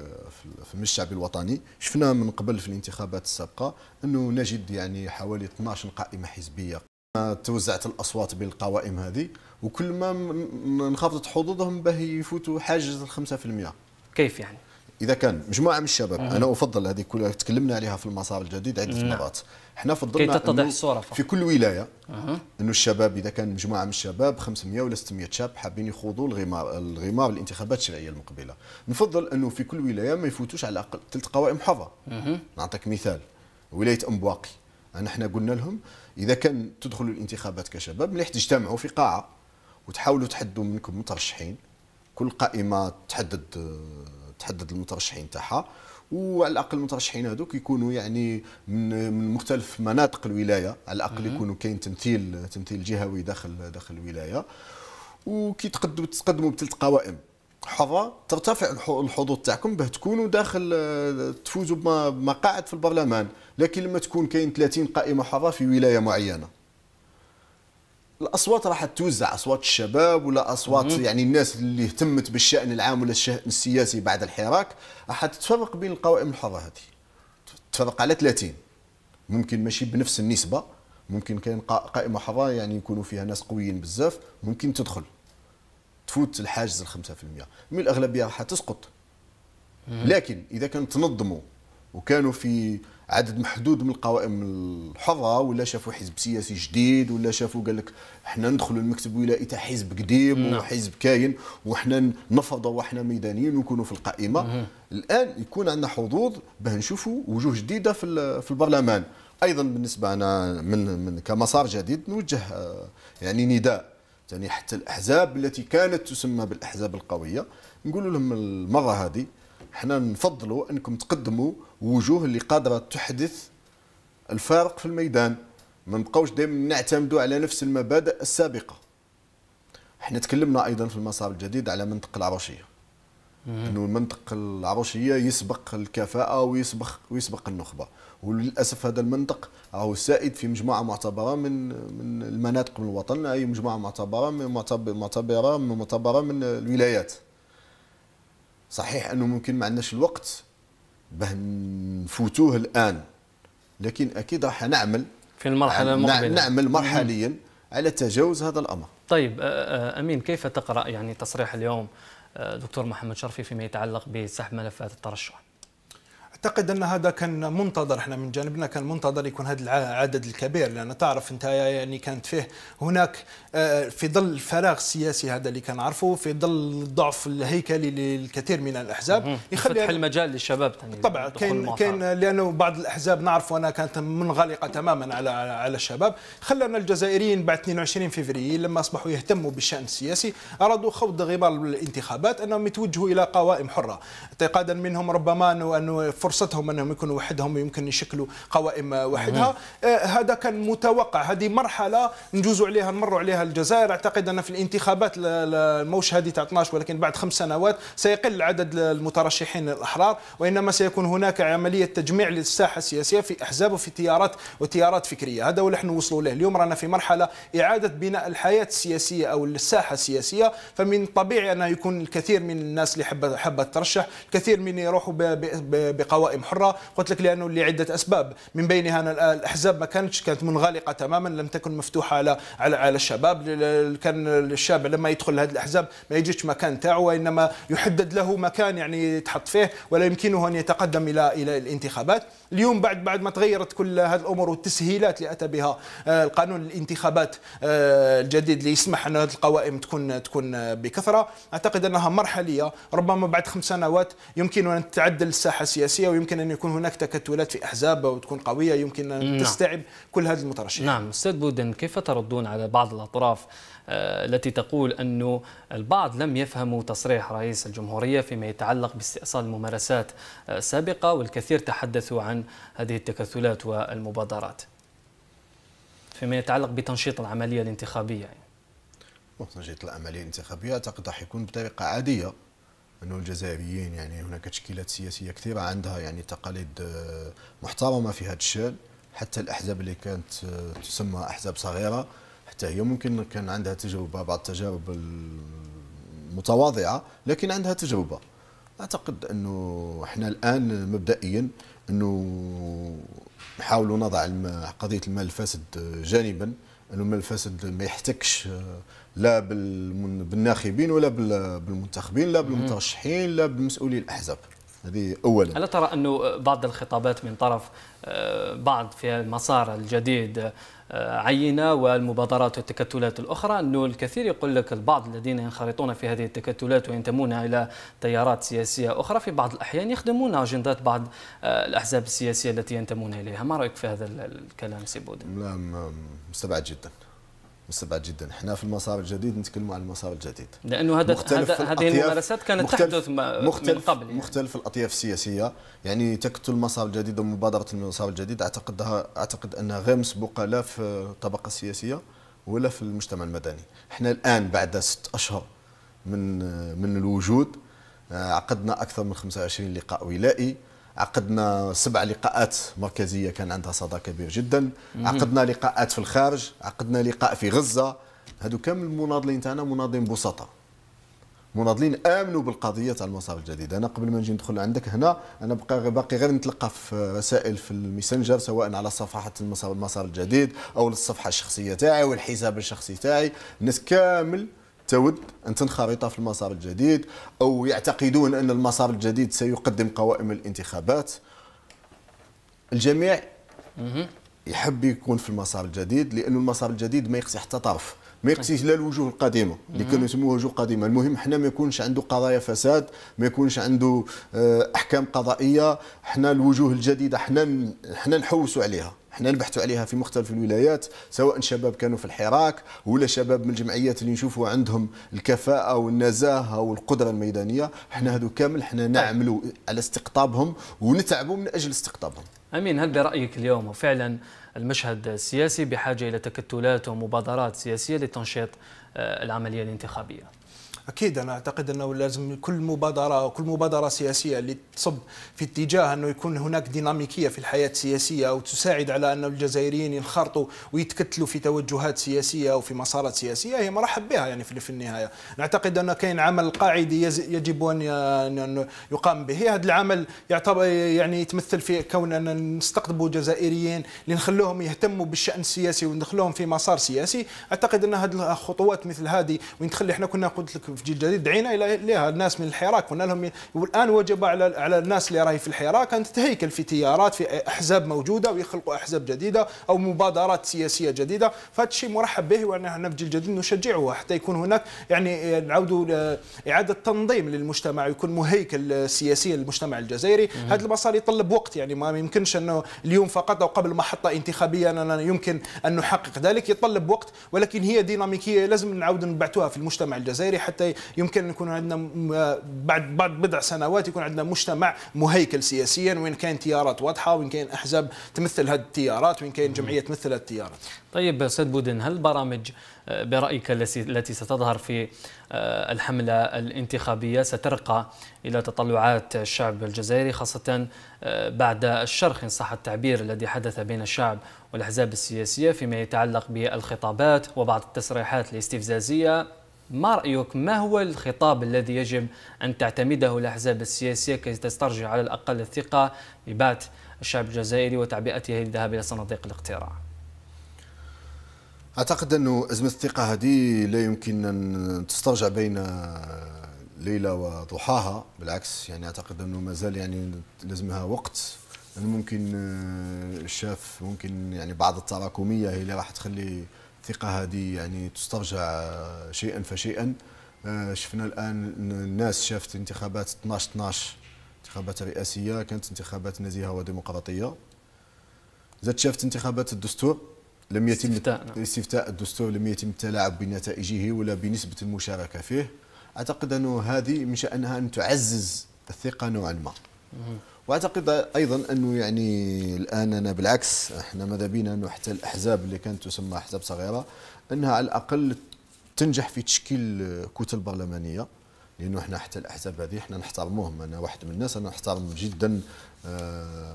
B: في الشعب الوطني شفنا من قبل في الانتخابات السابقه انه نجد يعني حوالي 12 قائمه حزبيه توزعت الاصوات بين القوائم هذه وكل ما انخفضت حظوظهم به يفوتوا حاجز ال 5% كيف يعني اذا كان مجموعه من الشباب مم. انا افضل هذه كلها تكلمنا عليها في المصاب الجديد عده مرات احنا فضلنا كي تتضح الصوره في كل ولايه انه الشباب اذا كان مجموعه من الشباب 500 ولا 600 شاب حابين يخوضوا الغمار الغمار الانتخابات الشرعيه المقبله نفضل انه في كل ولايه ما يفوتوش على الاقل ثلاث قوائم حفظ نعطيك مثال ولايه ام بواقي حنا قلنا لهم اذا كان تدخلوا الانتخابات كشباب مليح تجتمعوا في قاعه وتحاولوا تحدوا منكم مترشحين كل قائمه تحدد تحدد المترشحين تاعها وعلى الاقل المترشحين هذوك يكونوا يعني من, من مختلف مناطق الولايه على الاقل يكونوا كاين تمثيل تمثيل جهوي داخل داخل الولايه وكي تقدموا تقدموا بثلاث قوائم حره ترتفع الحظوظ تاعكم باه تكونوا داخل تفوزوا بمقاعد في البرلمان لكن لما تكون كاين 30 قائمه حره في ولايه معينه الاصوات راح توزع اصوات الشباب ولا اصوات مم. يعني الناس اللي اهتمت بالشان العام ولا الشان السياسي بعد الحراك راح تتفرق بين القوائم الحره هذه تتفرق على 30 ممكن ماشي بنفس النسبه ممكن كاين قائمه حره يعني يكونوا فيها ناس قويين بزاف ممكن تدخل تفوت الحاجز ال 5% من الاغلبيه راح تسقط مم. لكن اذا كانوا تنظموا وكانوا في عدد محدود من القوائم الحره ولا شافوا حزب سياسي جديد ولا شافوا قال لك احنا ندخلوا المكتب الولائي تاع حزب قديم نعم. وحزب كاين وحنا نفضوا وحنا ميدانيين ونكونوا في القائمه مه. الان يكون عندنا حظوظ باه نشوفوا وجوه جديده في في البرلمان ايضا بالنسبه انا من, من كمسار جديد نوجه آه، يعني نداء يعني حتى الاحزاب التي كانت تسمى بالاحزاب القويه نقول لهم المره هذه حنا نفضلوا انكم تقدموا وجوه اللي قادره تحدث الفارق في الميدان ما نبقاوش دائما نعتمدوا على نفس المبادئ السابقه حنا تكلمنا ايضا في المسار الجديد على منطق العروشيه انه المنطق العروشيه يسبق الكفاءه ويسبق ويسبق النخبه وللاسف هذا المنطق راهو سائد في مجموعه معتبره من من المناطق من الوطن اي مجموعه معتبره من معتبره من معتبره من الولايات صحيح انه ممكن ما عندناش الوقت باه نفوتوه الان لكن اكيد راح نعمل في المرحله المقبله نعمل مرحليا على تجاوز هذا الامر
A: طيب امين كيف تقرا يعني تصريح اليوم دكتور محمد شرفي فيما يتعلق بسحب ملفات الترشح
C: اعتقد ان هذا كان منتظر احنا من جانبنا كان منتظر يكون هذا العدد الكبير لان تعرف انت يعني كانت فيه هناك آه، في ظل الفراغ السياسي هذا اللي كان عارفه في ظل الضعف الهيكلي للكثير من الاحزاب يخلي فتح المجال للشباب طبعا كان كان لانه بعض الاحزاب نعرف انها كانت منغلقه تماما على على الشباب خلانا الجزائريين بعد 22 فبراير لما اصبحوا يهتموا بالشان السياسي ارادوا خوض غبار الانتخابات انهم يتوجهوا الى قوائم حره اعتقادا منهم ربما انه فرصه فرصتهم انهم يكونوا وحدهم يمكن يشكلوا قوائم نعم. وحدها آه، هذا كان متوقع هذه مرحله نجوزوا عليها نمروا عليها الجزائر اعتقد ان في الانتخابات الموش هذه تاع 12 ولكن بعد خمس سنوات سيقل عدد المترشحين الاحرار وانما سيكون هناك عمليه تجميع للساحه السياسيه في احزاب وفي تيارات وتيارات فكريه هذا هو اللي نوصلوا له اليوم رانا في مرحله اعاده بناء الحياه السياسيه او الساحه السياسيه فمن طبيعي انه يكون الكثير من الناس اللي حابه حابه ترشح الكثير من يروحوا بقوائم قوائم حره قلت لك لانه لعده اسباب من بينها ان الاحزاب ما كانتش كانت منغلقه تماما لم تكن مفتوحه على على, على الشباب كان الشاب لما يدخل لهذه الاحزاب ما يجيش مكان تاعه وانما يحدد له مكان يعني يتحط فيه ولا يمكنه ان يتقدم الى الى الانتخابات اليوم بعد بعد ما تغيرت كل هذه الامور والتسهيلات اللي اتى بها آه، القانون الانتخابات آه، الجديد اللي يسمح ان هذه القوائم تكون تكون بكثره اعتقد انها مرحليه ربما بعد خمس سنوات يمكن ان تعدل الساحه السياسيه قويه ويمكن ان يكون هناك تكتلات في احزاب وتكون قويه يمكن ان نعم. كل هذه المترشحين
A: نعم استاذ بودن كيف تردون على بعض الاطراف آه، التي تقول انه البعض لم يفهموا تصريح رئيس الجمهوريه فيما يتعلق باستئصال ممارسات سابقه والكثير تحدثوا عن هذه التكتلات والمبادرات فيما يتعلق بتنشيط العمليه الانتخابيه يعني.
B: تنشيط العمليه الانتخابيه اعتقد راح يكون بطريقه عاديه انه الجزائريين يعني هناك تشكيلات سياسيه كثيره عندها يعني تقاليد آه، محترمه في هذا الشان حتى الاحزاب اللي كانت آه، تسمى احزاب صغيره حتى هي ممكن كان عندها تجربه بعض التجارب المتواضعه لكن عندها تجربه اعتقد انه احنا الان مبدئيا انه نحاولوا نضع قضيه المال الفاسد جانبا انه المال الفاسد ما يحتكش آه، لا بالناخبين ولا بالمنتخبين لا بالمترشحين لا بمسؤولي الاحزاب هذه اولا الا
A: ترى انه بعض الخطابات من طرف آه، بعض في المسار الجديد آه، عينه والمبادرات والتكتلات الاخرى انه الكثير يقول لك البعض الذين ينخرطون في هذه التكتلات وينتمون الى تيارات سياسيه اخرى في بعض الاحيان يخدمون اجندات بعض آه، الاحزاب السياسيه التي ينتمون اليها ما رايك في هذا الكلام سي بودي؟ لا مستبعد جدا مستبعد جدا حنا في
B: المسار الجديد نتكلموا عن المسار الجديد لانه هذا هذه الممارسات
A: كانت مختلف تحدث مختلف من قبل يعني.
B: مختلف الاطياف السياسيه يعني تكتل المسار الجديد ومبادره المسار الجديد اعتقدها اعتقد انها غير مسبوقه لا في الطبقه السياسيه ولا في المجتمع المدني حنا الان بعد ست اشهر من من الوجود آه، عقدنا اكثر من 25 لقاء ولائي عقدنا سبع لقاءات مركزيه كان عندها صدى كبير جدا عقدنا لقاءات في الخارج عقدنا لقاء في غزه هادو كامل المناضلين تاعنا مناضلين بسطاء مناضلين امنوا بالقضيه تاع المسار الجديد انا قبل ما نجي ندخل عندك هنا انا بقى باقي غير نتلقى في رسائل في الميسنجر سواء على صفحه المسار الجديد او الصفحه الشخصيه تاعي والحساب الشخصي تاعي الناس كامل تود أن تنخرط في المسار الجديد أو يعتقدون أن المسار الجديد سيقدم قوائم الانتخابات الجميع يحب يكون في المسار الجديد لأن المسار الجديد ما يقصي حتى طرف ما يقصيش لا الوجوه القديمه اللي كانوا يسموها وجوه قديمه المهم حنا ما يكونش عنده قضايا فساد ما يكونش عنده آه، احكام قضائيه حنا الوجوه الجديده حنا حنا نحوسوا عليها حنا نبحثوا عليها في مختلف الولايات سواء شباب كانوا في الحراك ولا شباب من الجمعيات اللي نشوفوا عندهم الكفاءه والنزاهه والقدره الميدانيه حنا هذو كامل حنا طيب. نعملوا على استقطابهم ونتعبوا من اجل استقطابهم
A: امين هل برايك اليوم فعلا المشهد السياسي بحاجه الى تكتلات ومبادرات سياسيه لتنشيط
C: آه، العمليه الانتخابيه اكيد انا اعتقد انه لازم كل مبادره كل مبادره سياسيه اللي تصب في اتجاه انه يكون هناك ديناميكيه في الحياه السياسيه وتساعد على ان الجزائريين ينخرطوا ويتكتلوا في توجهات سياسيه وفي مسارات سياسيه هي مرحب بها يعني في النهايه نعتقد ان كاين عمل قاعدي يجب ان يقام به هذا العمل يعتبر يعني يتمثل في كون ان نستقطبوا جزائريين لنخلوهم يهتموا بالشان السياسي وندخلوهم في مسار سياسي اعتقد ان هذه الخطوات مثل هذه وين تخلي احنا كنا قلت لك في جيل جديد دعينا اليها الناس من الحراك قلنا لهم والان وجب على على الناس اللي راهي في الحراك ان تتهيكل في تيارات في احزاب موجوده ويخلقوا احزاب جديده او مبادرات سياسيه جديده فهذا الشيء مرحب به ونحن في جيل جديد نشجعه حتى يكون هناك يعني نعاودوا اعاده تنظيم للمجتمع ويكون مهيكل سياسي للمجتمع الجزائري هذا المسار يطلب وقت يعني ما يمكنش انه اليوم فقط او قبل محطه انتخابيه اننا يمكن ان نحقق ذلك يطلب وقت ولكن هي ديناميكيه لازم نعاود نبعثوها في المجتمع الجزائري حتى حتى يمكن أن يكون عندنا بعد بعد بضع سنوات يكون عندنا مجتمع مهيكل سياسيا وين كان تيارات واضحه وين كان احزاب تمثل هذه التيارات وين كان جمعيه تمثل هذه التيارات.
A: طيب استاذ بودن هل البرامج آه، برايك التي ستظهر في آه، الحمله الانتخابيه سترقى الى تطلعات الشعب الجزائري خاصه آه، بعد الشرخ ان صح التعبير الذي حدث بين الشعب والاحزاب السياسيه فيما يتعلق بالخطابات وبعض التصريحات الاستفزازيه ما رأيك ما هو الخطاب الذي يجب أن تعتمده الأحزاب السياسية كي تسترجع على الأقل الثقة ببعث الشعب الجزائري وتعبئته للذهاب إلى صناديق الاقتراع
B: أعتقد أنه أزمة الثقة هذه لا يمكن أن تسترجع بين ليلة وضحاها بالعكس يعني أعتقد أنه ما زال يعني لازمها وقت يعني ممكن آه، شاف ممكن يعني بعض التراكمية هي اللي راح تخلي الثقه هذه يعني تسترجع شيئا فشيئا آه، شفنا الان الناس شافت انتخابات 12 12 انتخابات رئاسيه كانت انتخابات نزيهه وديمقراطيه زاد شافت انتخابات الدستور لم يتم نعم. استفتاء, الدستور لم يتم التلاعب بنتائجه ولا بنسبه المشاركه فيه اعتقد انه هذه من شانها ان تعزز الثقه نوعا ما واعتقد ايضا انه يعني الان انا بالعكس احنا ماذا بينا انه حتى الاحزاب اللي كانت تسمى احزاب صغيره انها على الاقل تنجح في تشكيل كتل برلمانيه لانه احنا حتى الاحزاب هذه احنا نحترموهم انا واحد من الناس انا نحترم جدا آه،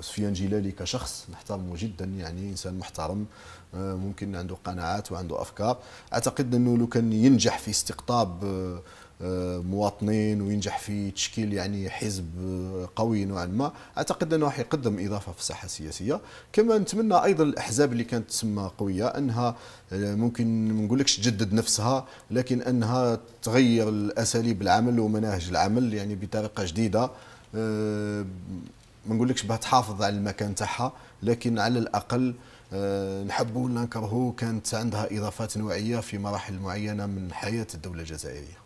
B: سفيان جلالي كشخص نحترمه جدا يعني انسان محترم آه، ممكن عنده قناعات وعنده افكار اعتقد انه لو كان ينجح في استقطاب آه، مواطنين وينجح في تشكيل يعني حزب قوي نوعا ما اعتقد انه راح يقدم اضافه في الساحه السياسيه كما نتمنى ايضا الاحزاب اللي كانت تسمى قويه انها آه، ممكن ما نقولكش تجدد نفسها لكن انها تغير الاساليب العمل ومناهج العمل يعني بطريقه جديده آه، ما نقولكش بها تحافظ على المكان تاعها لكن على الاقل آه، نحبوا ولا نكرهوا كانت عندها اضافات نوعيه في مراحل معينه من حياه الدوله الجزائريه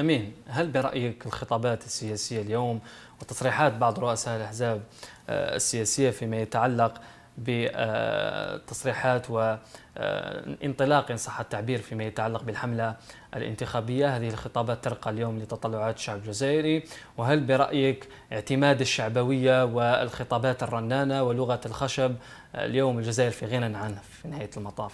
A: أمين هل برأيك الخطابات السياسية اليوم وتصريحات بعض رؤساء الأحزاب آه، السياسية فيما يتعلق بتصريحات وانطلاق إن صح التعبير فيما يتعلق بالحملة الانتخابية هذه الخطابات ترقى اليوم لتطلعات الشعب الجزائري وهل برأيك اعتماد الشعبوية والخطابات الرنانة ولغة الخشب
C: اليوم الجزائر في غنى عنه في نهاية المطاف؟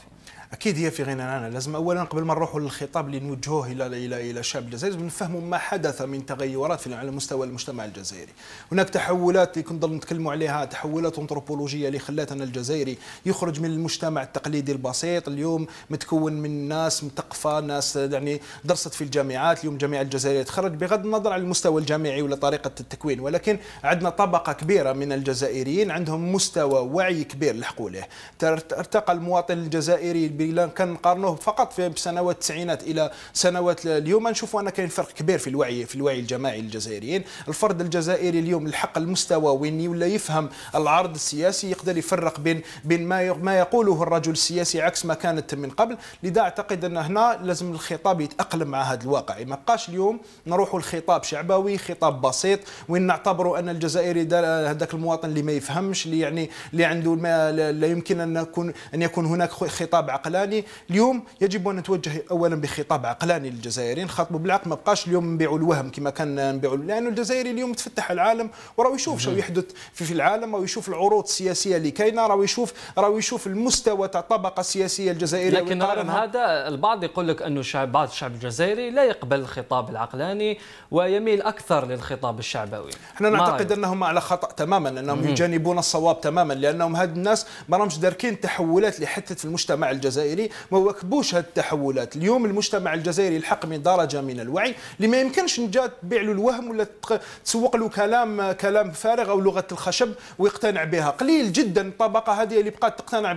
C: اكيد هي في غنى عنها لازم اولا قبل ما نروحوا للخطاب اللي نوجهوه الى الى الى شعب الجزائر لازم نفهموا ما حدث من تغيرات في على مستوى المجتمع الجزائري هناك تحولات اللي كنضل نتكلموا عليها تحولات انثروبولوجيه اللي خلاتنا الجزائري يخرج من المجتمع التقليدي البسيط اليوم متكون من ناس مثقفه ناس يعني درست في الجامعات اليوم الجامعه الجزائريه تخرج بغض النظر عن المستوى الجامعي ولا طريقه التكوين ولكن عندنا طبقه كبيره من الجزائريين عندهم مستوى وعي كبير لحقوا له ارتقى المواطن الجزائري بريلان كنقارنوه فقط في سنوات التسعينات الى سنوات اليوم نشوفوا ان كاين فرق كبير في الوعي في الوعي الجماعي للجزائريين الفرد الجزائري اليوم الحق المستوى وين يولى يفهم العرض السياسي يقدر يفرق بين بين ما ما يقوله الرجل السياسي عكس ما كانت من قبل لذا اعتقد ان هنا لازم الخطاب يتاقلم مع هذا الواقع ما بقاش اليوم نروحوا لخطاب شعبوي خطاب بسيط وين نعتبروا ان الجزائري هذاك المواطن اللي ما يفهمش اللي يعني اللي عنده ما لا يمكن ان يكون ان يكون هناك خطاب عقلي عقلاني اليوم يجب ان نتوجه اولا بخطاب عقلاني للجزائريين خاطبوا بالعقل ما بقاش اليوم نبيعوا الوهم كما كان نبيعوا لانه الجزائري اليوم تفتح العالم وراه يشوف شو يحدث في, في العالم او يشوف العروض السياسيه اللي كاينه راه يشوف راه يشوف المستوى تاع الطبقه السياسيه الجزائريه لكن رغم
A: هذا البعض يقول لك انه الشعب بعض الشعب الجزائري لا يقبل الخطاب العقلاني ويميل اكثر للخطاب
C: الشعبوي احنا نعتقد انهم على خطا تماما انهم يجانبون الصواب تماما لانهم هاد الناس ما راهمش داركين تحولات اللي حدثت في المجتمع الجزائري الجزائري ما واكبوش هذه التحولات اليوم المجتمع الجزائري الحق من درجه من الوعي اللي ما يمكنش نجا تبيع له الوهم ولا تسوق له كلام كلام فارغ او لغه الخشب ويقتنع بها قليل جدا الطبقه هذه اللي بقات تقتنع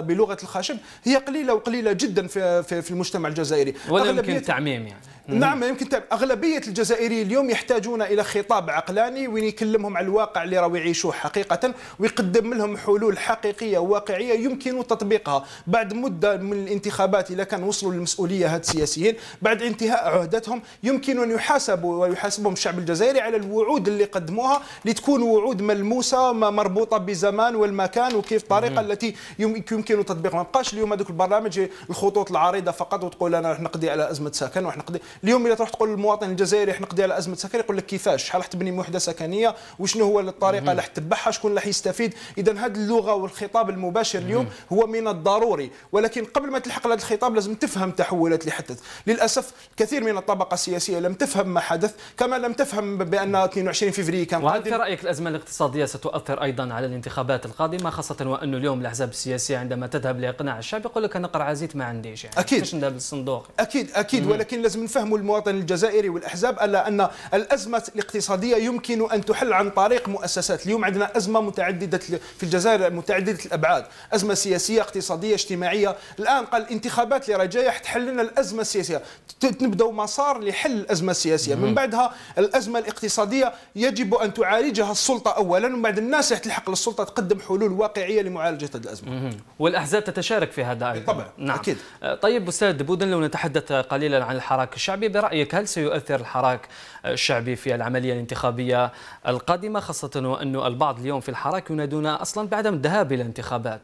C: بلغه الخشب هي قليله وقليله جدا في, في, المجتمع الجزائري ولا يمكن التعميم يعني نعم يمكن تعب. اغلبيه الجزائريين اليوم يحتاجون الى خطاب عقلاني وين يكلمهم على الواقع اللي راهو يعيشوه حقيقه ويقدم لهم حلول حقيقيه واقعيه يمكن تطبيقها بعد مده من الانتخابات اذا كان وصلوا للمسؤوليه هاد السياسيين بعد انتهاء عهدتهم يمكن ان يحاسبوا ويحاسبهم الشعب الجزائري على الوعود اللي قدموها لتكون وعود ملموسه مربوطه بزمان والمكان وكيف الطريقه التي يمكن تطبيقها ما بقاش اليوم هذوك البرامج الخطوط العريضه فقط وتقول انا راح نقضي على ازمه سكن راح نقضي اليوم الا تروح تقول للمواطن الجزائري راح نقضي على ازمه سكر يقول لك كيفاش شحال راح تبني وحده سكنيه وشنو هو الطريقه اللي راح تتبعها شكون اللي راح يستفيد اذا هذه اللغه والخطاب المباشر اليوم هو من الضروري ولكن قبل ما تلحق لهذا الخطاب لازم تفهم التحولات اللي حدثت للاسف كثير من الطبقه السياسيه لم تفهم ما حدث كما لم تفهم بان 22 فبراير كان وهل في رايك
A: الازمه الاقتصاديه ستؤثر ايضا على الانتخابات القادمه خاصه وانه اليوم الاحزاب السياسيه عندما تذهب لاقناع الشعب يقول لك انا قرعزيت ما عنديش يعني اكيد الصندوق
C: اكيد اكيد ولكن لازم نفهم فهم المواطن الجزائري والاحزاب الا ان الازمه الاقتصاديه يمكن ان تحل عن طريق مؤسسات اليوم عندنا ازمه متعدده في الجزائر متعدده الابعاد ازمه سياسيه اقتصاديه اجتماعيه الان قال الانتخابات اللي جايه حتحل لنا الازمه السياسيه نبداو مسار لحل الازمه السياسيه من بعدها الازمه الاقتصاديه يجب ان تعالجها السلطه اولا ومن بعد الناس تلحق للسلطه تقدم حلول واقعيه لمعالجه هذه
A: الازمه والاحزاب تتشارك في هذا ايضا طبعا نعم. اكيد طيب استاذ بودن لو نتحدث قليلا عن الحراك الشعبي الشعبي برأيك هل سيؤثر الحراك الشعبي في العملية الانتخابية القادمة خاصة وأن البعض اليوم في الحراك ينادون أصلا بعدم الذهاب إلى الانتخابات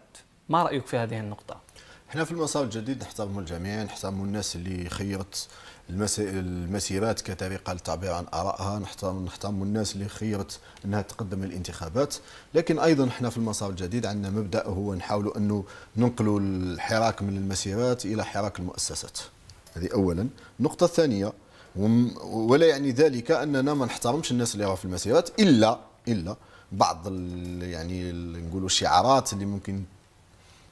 A: ما رأيك في هذه النقطة؟
B: احنا في المسار الجديد نحترم الجميع نحترم الناس اللي خيرت المسيرات كطريقه للتعبير عن ارائها نحترم نحترم الناس اللي خيرت انها تقدم للانتخابات لكن ايضا احنا في المسار الجديد عندنا مبدا هو نحاولوا انه ننقلوا الحراك من المسيرات الى حراك المؤسسات هذه اولا النقطه الثانيه ولا يعني ذلك اننا ما نحترمش الناس اللي راه في المسيرات الا الا بعض يعني نقولوا الشعارات اللي ممكن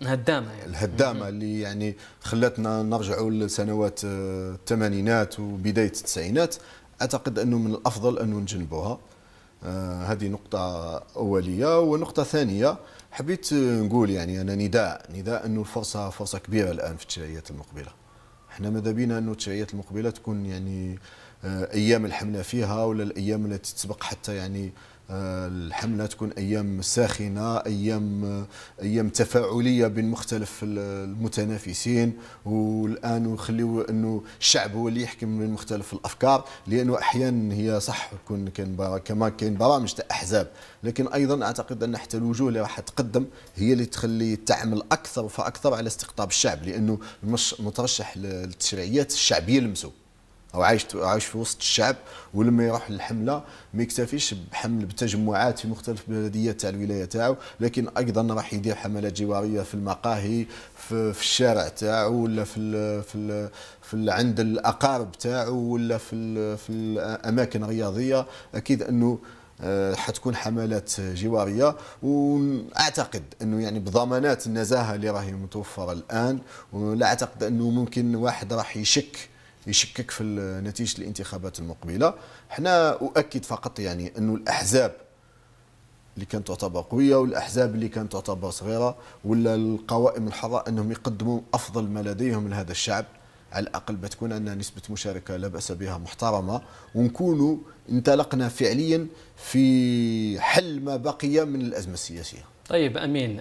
B: الهدامه يعني. الهدامه اللي يعني خلاتنا نرجعوا لسنوات آه، الثمانينات وبدايه التسعينات اعتقد انه من الافضل أن نجنبوها آه هذه نقطة أولية ونقطة ثانية حبيت نقول يعني أنا نداء نداء أنه الفرصة فرصة كبيرة الآن في التشريعات المقبلة احنا ماذا بينا انه التعيات المقبله تكون يعني آه، ايام الحمله فيها ولا الايام التي تسبق حتى يعني الحمله تكون ايام ساخنه ايام ايام تفاعليه بين مختلف المتنافسين والان نخليو انه الشعب هو اللي يحكم من مختلف الافكار لانه احيانا هي صح تكون كان كما كاين برامج تاع احزاب لكن ايضا اعتقد ان حتى الوجوه اللي راح تقدم هي اللي تخلي تعمل اكثر فاكثر على استقطاب الشعب لانه المترشح للتشريعيات الشعب يلمسه او عايش عايش في وسط الشعب ولما يروح للحمله ما يكتفيش بحمل بتجمعات في مختلف البلديات تاع الولايه تاعو لكن ايضا راح يدير حملات جواريه في المقاهي في, في الشارع تاعو ولا في الـ في الـ في الـ عند الاقارب تاعو ولا في الـ في الاماكن الرياضيه اكيد انه آه، حتكون حملات جواريه واعتقد انه يعني بضمانات النزاهه اللي راهي متوفره الان ولا اعتقد انه ممكن واحد راح يشك يشكك في نتيجه الانتخابات المقبله حنا اؤكد فقط يعني انه الاحزاب اللي كانت تعتبر قويه والاحزاب اللي كانت تعتبر صغيره ولا القوائم الحره انهم يقدموا افضل ما لديهم لهذا الشعب على الاقل بتكون عندنا نسبه مشاركه لا باس بها محترمه ونكونوا انطلقنا فعليا في حل ما بقي من الازمه السياسيه.
A: طيب امين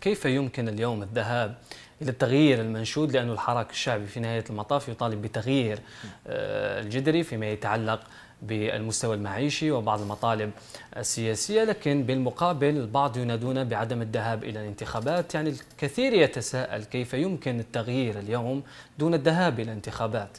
A: كيف يمكن اليوم الذهاب الى التغيير المنشود لأن الحراك الشعبي في نهايه المطاف يطالب بتغيير آه، الجدري فيما يتعلق بالمستوى المعيشي وبعض المطالب السياسية لكن بالمقابل البعض ينادون بعدم الذهاب إلى الانتخابات يعني الكثير يتساءل كيف يمكن التغيير اليوم دون الذهاب إلى
C: الانتخابات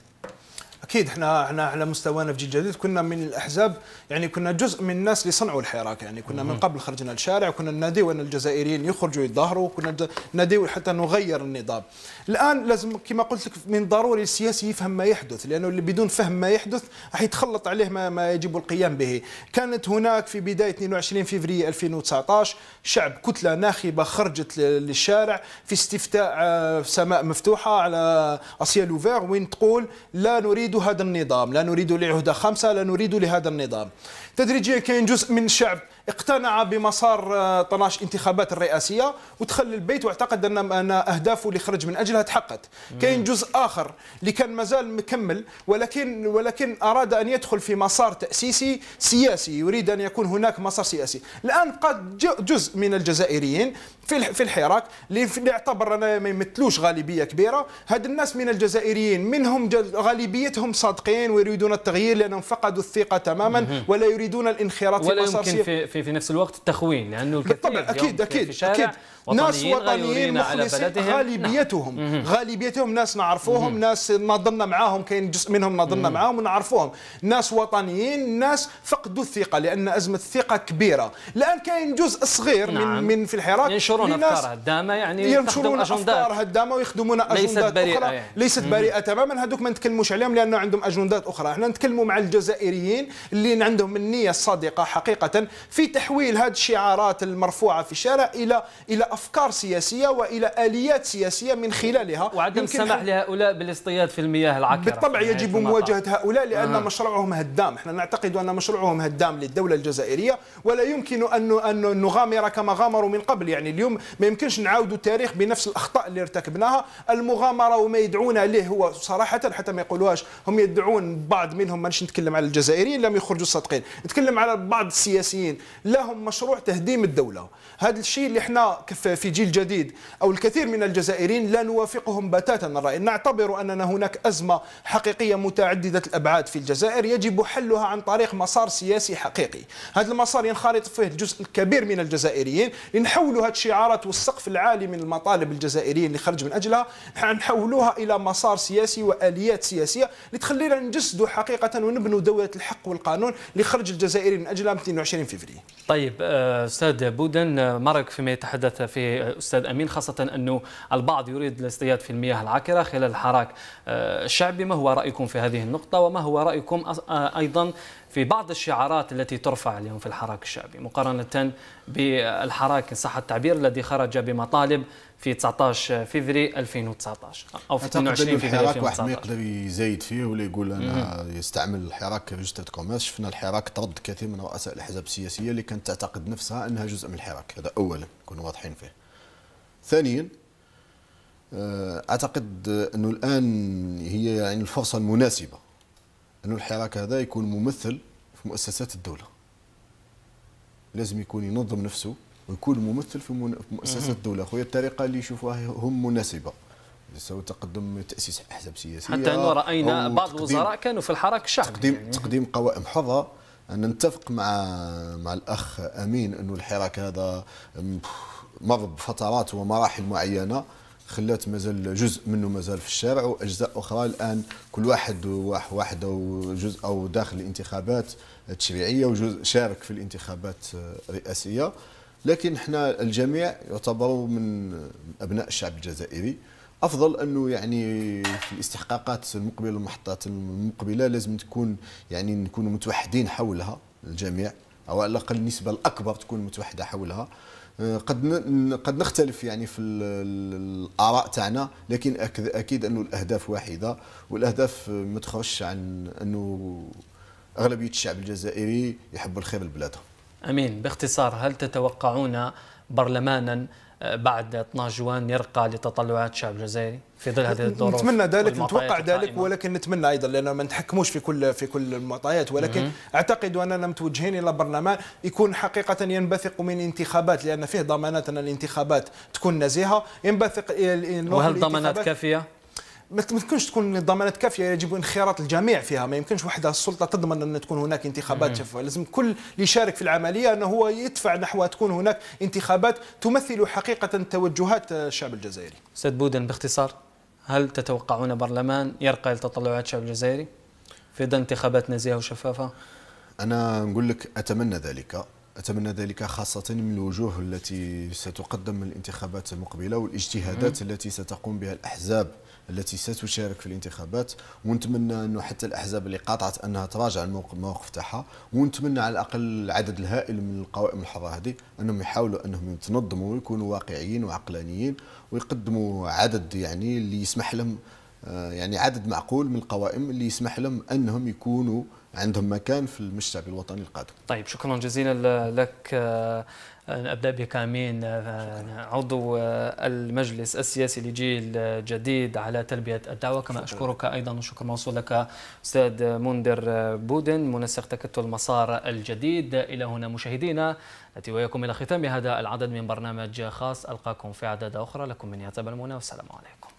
C: اكيد احنا احنا على مستوانا في جيل جديد كنا من الاحزاب يعني كنا جزء من الناس اللي صنعوا الحراك يعني كنا من قبل خرجنا للشارع وكنا ندعو ان الجزائريين يخرجوا يتظاهروا وكنا ندعو حتى نغير النظام الان لازم كما قلت لك من ضروري السياسي يفهم ما يحدث لانه اللي بدون فهم ما يحدث راح يتخلط عليه ما, ما يجب القيام به كانت هناك في بدايه 22 فبراير 2019 شعب كتله ناخبه خرجت للشارع في استفتاء آه، سماء مفتوحه على اسيا لوفير وين تقول لا نريد نريد هذا النظام لا نريد لعهدة خمسة لا نريد لهذا النظام تدريجيا كاين جزء من الشعب اقتنع بمسار 12 آه، انتخابات الرئاسية وتخلي البيت واعتقد أن أهدافه اللي خرج من أجلها تحققت كاين جزء آخر اللي كان مازال مكمل ولكن ولكن أراد أن يدخل في مسار تأسيسي سياسي يريد أن يكون هناك مسار سياسي الآن قد جزء من الجزائريين في في الحراك اللي اعتبر ما يمثلوش غالبيه كبيره هاد الناس من الجزائريين منهم غالبيتهم صادقين ويريدون التغيير لانهم فقدوا الثقه تماما ولا يريدون الانخراط في ولا يمكن في,
A: في, في نفس الوقت التخوين لانه يعني بالطبع اكيد اكيد اكيد
C: ناس وطنيين مخلصين نعم. غالبيتهم غالبيتهم ناس نعرفوهم ناس نظمنا معاهم كاين جزء منهم نظمنا معاهم ونعرفوهم ناس وطنيين ناس فقدوا الثقه لان ازمه الثقه كبيره الان كاين جزء صغير نعم. من من في الحراك ينشرون افكار هدامه يعني ينشرون افكار هدامه ويخدمون اجندات ليست اخرى يعني. ليست بريئه تماما هذوك ما نتكلموش عليهم لانه عندهم اجندات اخرى احنا نتكلموا مع الجزائريين اللي عندهم النيه الصادقه حقيقه في تحويل هذه الشعارات المرفوعه في الشارع الى الى أفكار سياسية وإلى آليات سياسية من خلالها وعدم السماح
A: لهؤلاء بالاصطياد في المياه العكرة بالطبع يجب مواجهة هؤلاء
C: لأن آه. مشروعهم هدام احنا نعتقد أن مشروعهم هدام للدولة الجزائرية ولا يمكن أن أن نغامر كما غامروا من قبل يعني اليوم ما يمكنش نعاودوا التاريخ بنفس الأخطاء اللي ارتكبناها المغامرة وما يدعون له هو صراحة حتى ما يقولوهاش هم يدعون بعض منهم مانيش نتكلم على الجزائريين لم يخرجوا صادقين نتكلم على بعض السياسيين لهم مشروع تهديم الدولة هذا الشيء اللي احنا كف في جيل جديد أو الكثير من الجزائريين لا نوافقهم بتاتا الرأي نعتبر أننا هناك أزمة حقيقية متعددة الأبعاد في الجزائر يجب حلها عن طريق مسار سياسي حقيقي هذا المسار ينخرط فيه الجزء الكبير من الجزائريين لنحول هذه الشعارات والسقف العالي من المطالب الجزائريين اللي خرج من أجلها نحولوها إلى مسار سياسي وآليات سياسية لتخلينا نجسدوا حقيقة ونبنوا دولة الحق والقانون اللي خرج من أجلها 22 فبراير
A: طيب آه، أستاذ بودن آه، ما رأيك فيما يتحدث في أستاذ أمين خاصة أنه البعض يريد الاصطياد في المياه العكره خلال الحراك آه، الشعبي ما هو رأيكم في هذه النقطة وما هو رأيكم آه، أيضا في بعض الشعارات التي ترفع اليوم في الحراك الشعبي مقارنة بالحراك صح التعبير الذي خرج بمطالب في 19 فيفري 2019 او في 22 فيفري 2019 واحد ما يقدر
B: يزايد فيه ولا يقول انا مم. يستعمل الحراك كريجستر كوميرس شفنا الحراك ترد كثير من رؤساء الاحزاب السياسيه اللي كانت تعتقد نفسها انها جزء من الحراك هذا اولا نكونوا واضحين فيه ثانيا آه، اعتقد انه الان هي يعني الفرصه المناسبه انه الحراك هذا يكون ممثل في مؤسسات الدوله لازم يكون ينظم نفسه ويكون ممثل في مؤسسات الدوله خويا الطريقه اللي يشوفوها هم مناسبه سواء تقدم تاسيس احزاب سياسيه حتى انه راينا بعض الوزراء كانوا في الحراك الشعبي تقديم يعني. تقديم قوائم حره أن نتفق مع مع الاخ امين انه الحراك هذا مر بفترات ومراحل معينه خلات مازال جزء منه مازال في الشارع واجزاء اخرى الان كل واحد واحد او جزء او داخل الانتخابات التشريعيه وجزء شارك في الانتخابات الرئاسيه آه، لكن احنا الجميع يعتبروا من ابناء الشعب الجزائري افضل انه يعني في الاستحقاقات المقبله المحطات المقبله لازم تكون يعني نكونوا متوحدين حولها الجميع او على الاقل النسبه الاكبر تكون متوحده حولها آه، قد قد نختلف يعني في الاراء تاعنا لكن اكيد انه الاهداف واحده والاهداف ما تخرجش عن انه اغلبيه الشعب الجزائري يحب الخير لبلاده
A: أمين باختصار هل تتوقعون برلمانا آه، بعد 12 جوان يرقى لتطلعات الشعب الجزائري في ظل هذه الظروف نتمنى ذلك نتوقع ذلك
C: ولكن نتمنى ايضا لان ما نتحكموش في كل في كل المعطيات ولكن مم. اعتقد اننا متوجهين الى برلمان يكون حقيقه ينبثق من انتخابات لان فيه ضمانات ان الانتخابات تكون نزيهه ينبثق وهل ضمانات كافيه؟ ما تمكنش تكون الضمانات كافيه يجب انخراط الجميع فيها ما يمكنش وحده السلطه تضمن ان تكون هناك انتخابات شفافه لازم كل اللي يشارك في العمليه انه هو يدفع نحو تكون هناك انتخابات تمثل حقيقه توجهات الشعب الجزائري
A: استاذ بودن باختصار هل تتوقعون برلمان يرقى لتطلعات الشعب الجزائري في ظل انتخابات نزيهه وشفافه انا نقول لك
B: اتمنى ذلك أتمنى ذلك خاصة من الوجوه التي ستقدم الانتخابات المقبلة والاجتهادات التي ستقوم بها الأحزاب التي ستشارك في الانتخابات ونتمنى انه حتى الاحزاب اللي قاطعت انها تراجع الموقف تاعها ونتمنى على الاقل العدد الهائل من القوائم الحره هذه انهم يحاولوا انهم يتنظموا ويكونوا واقعيين وعقلانيين ويقدموا عدد يعني اللي يسمح لهم آه، يعني عدد معقول من القوائم اللي يسمح لهم انهم يكونوا عندهم مكان في المجتمع الوطني القادم.
A: طيب شكرا جزيلا لك آه، نبدا بكامين آه، آه، عضو آه، المجلس السياسي لجيل جديد على تلبيه الدعوه كما اشكرك ايضا وشكر موصول لك استاذ منذر بودن منسق تكتل مسار الجديد الى هنا مشاهدينا ناتي واياكم الى ختام هذا العدد من برنامج خاص القاكم في اعداد اخرى لكم من يتبع المنى والسلام عليكم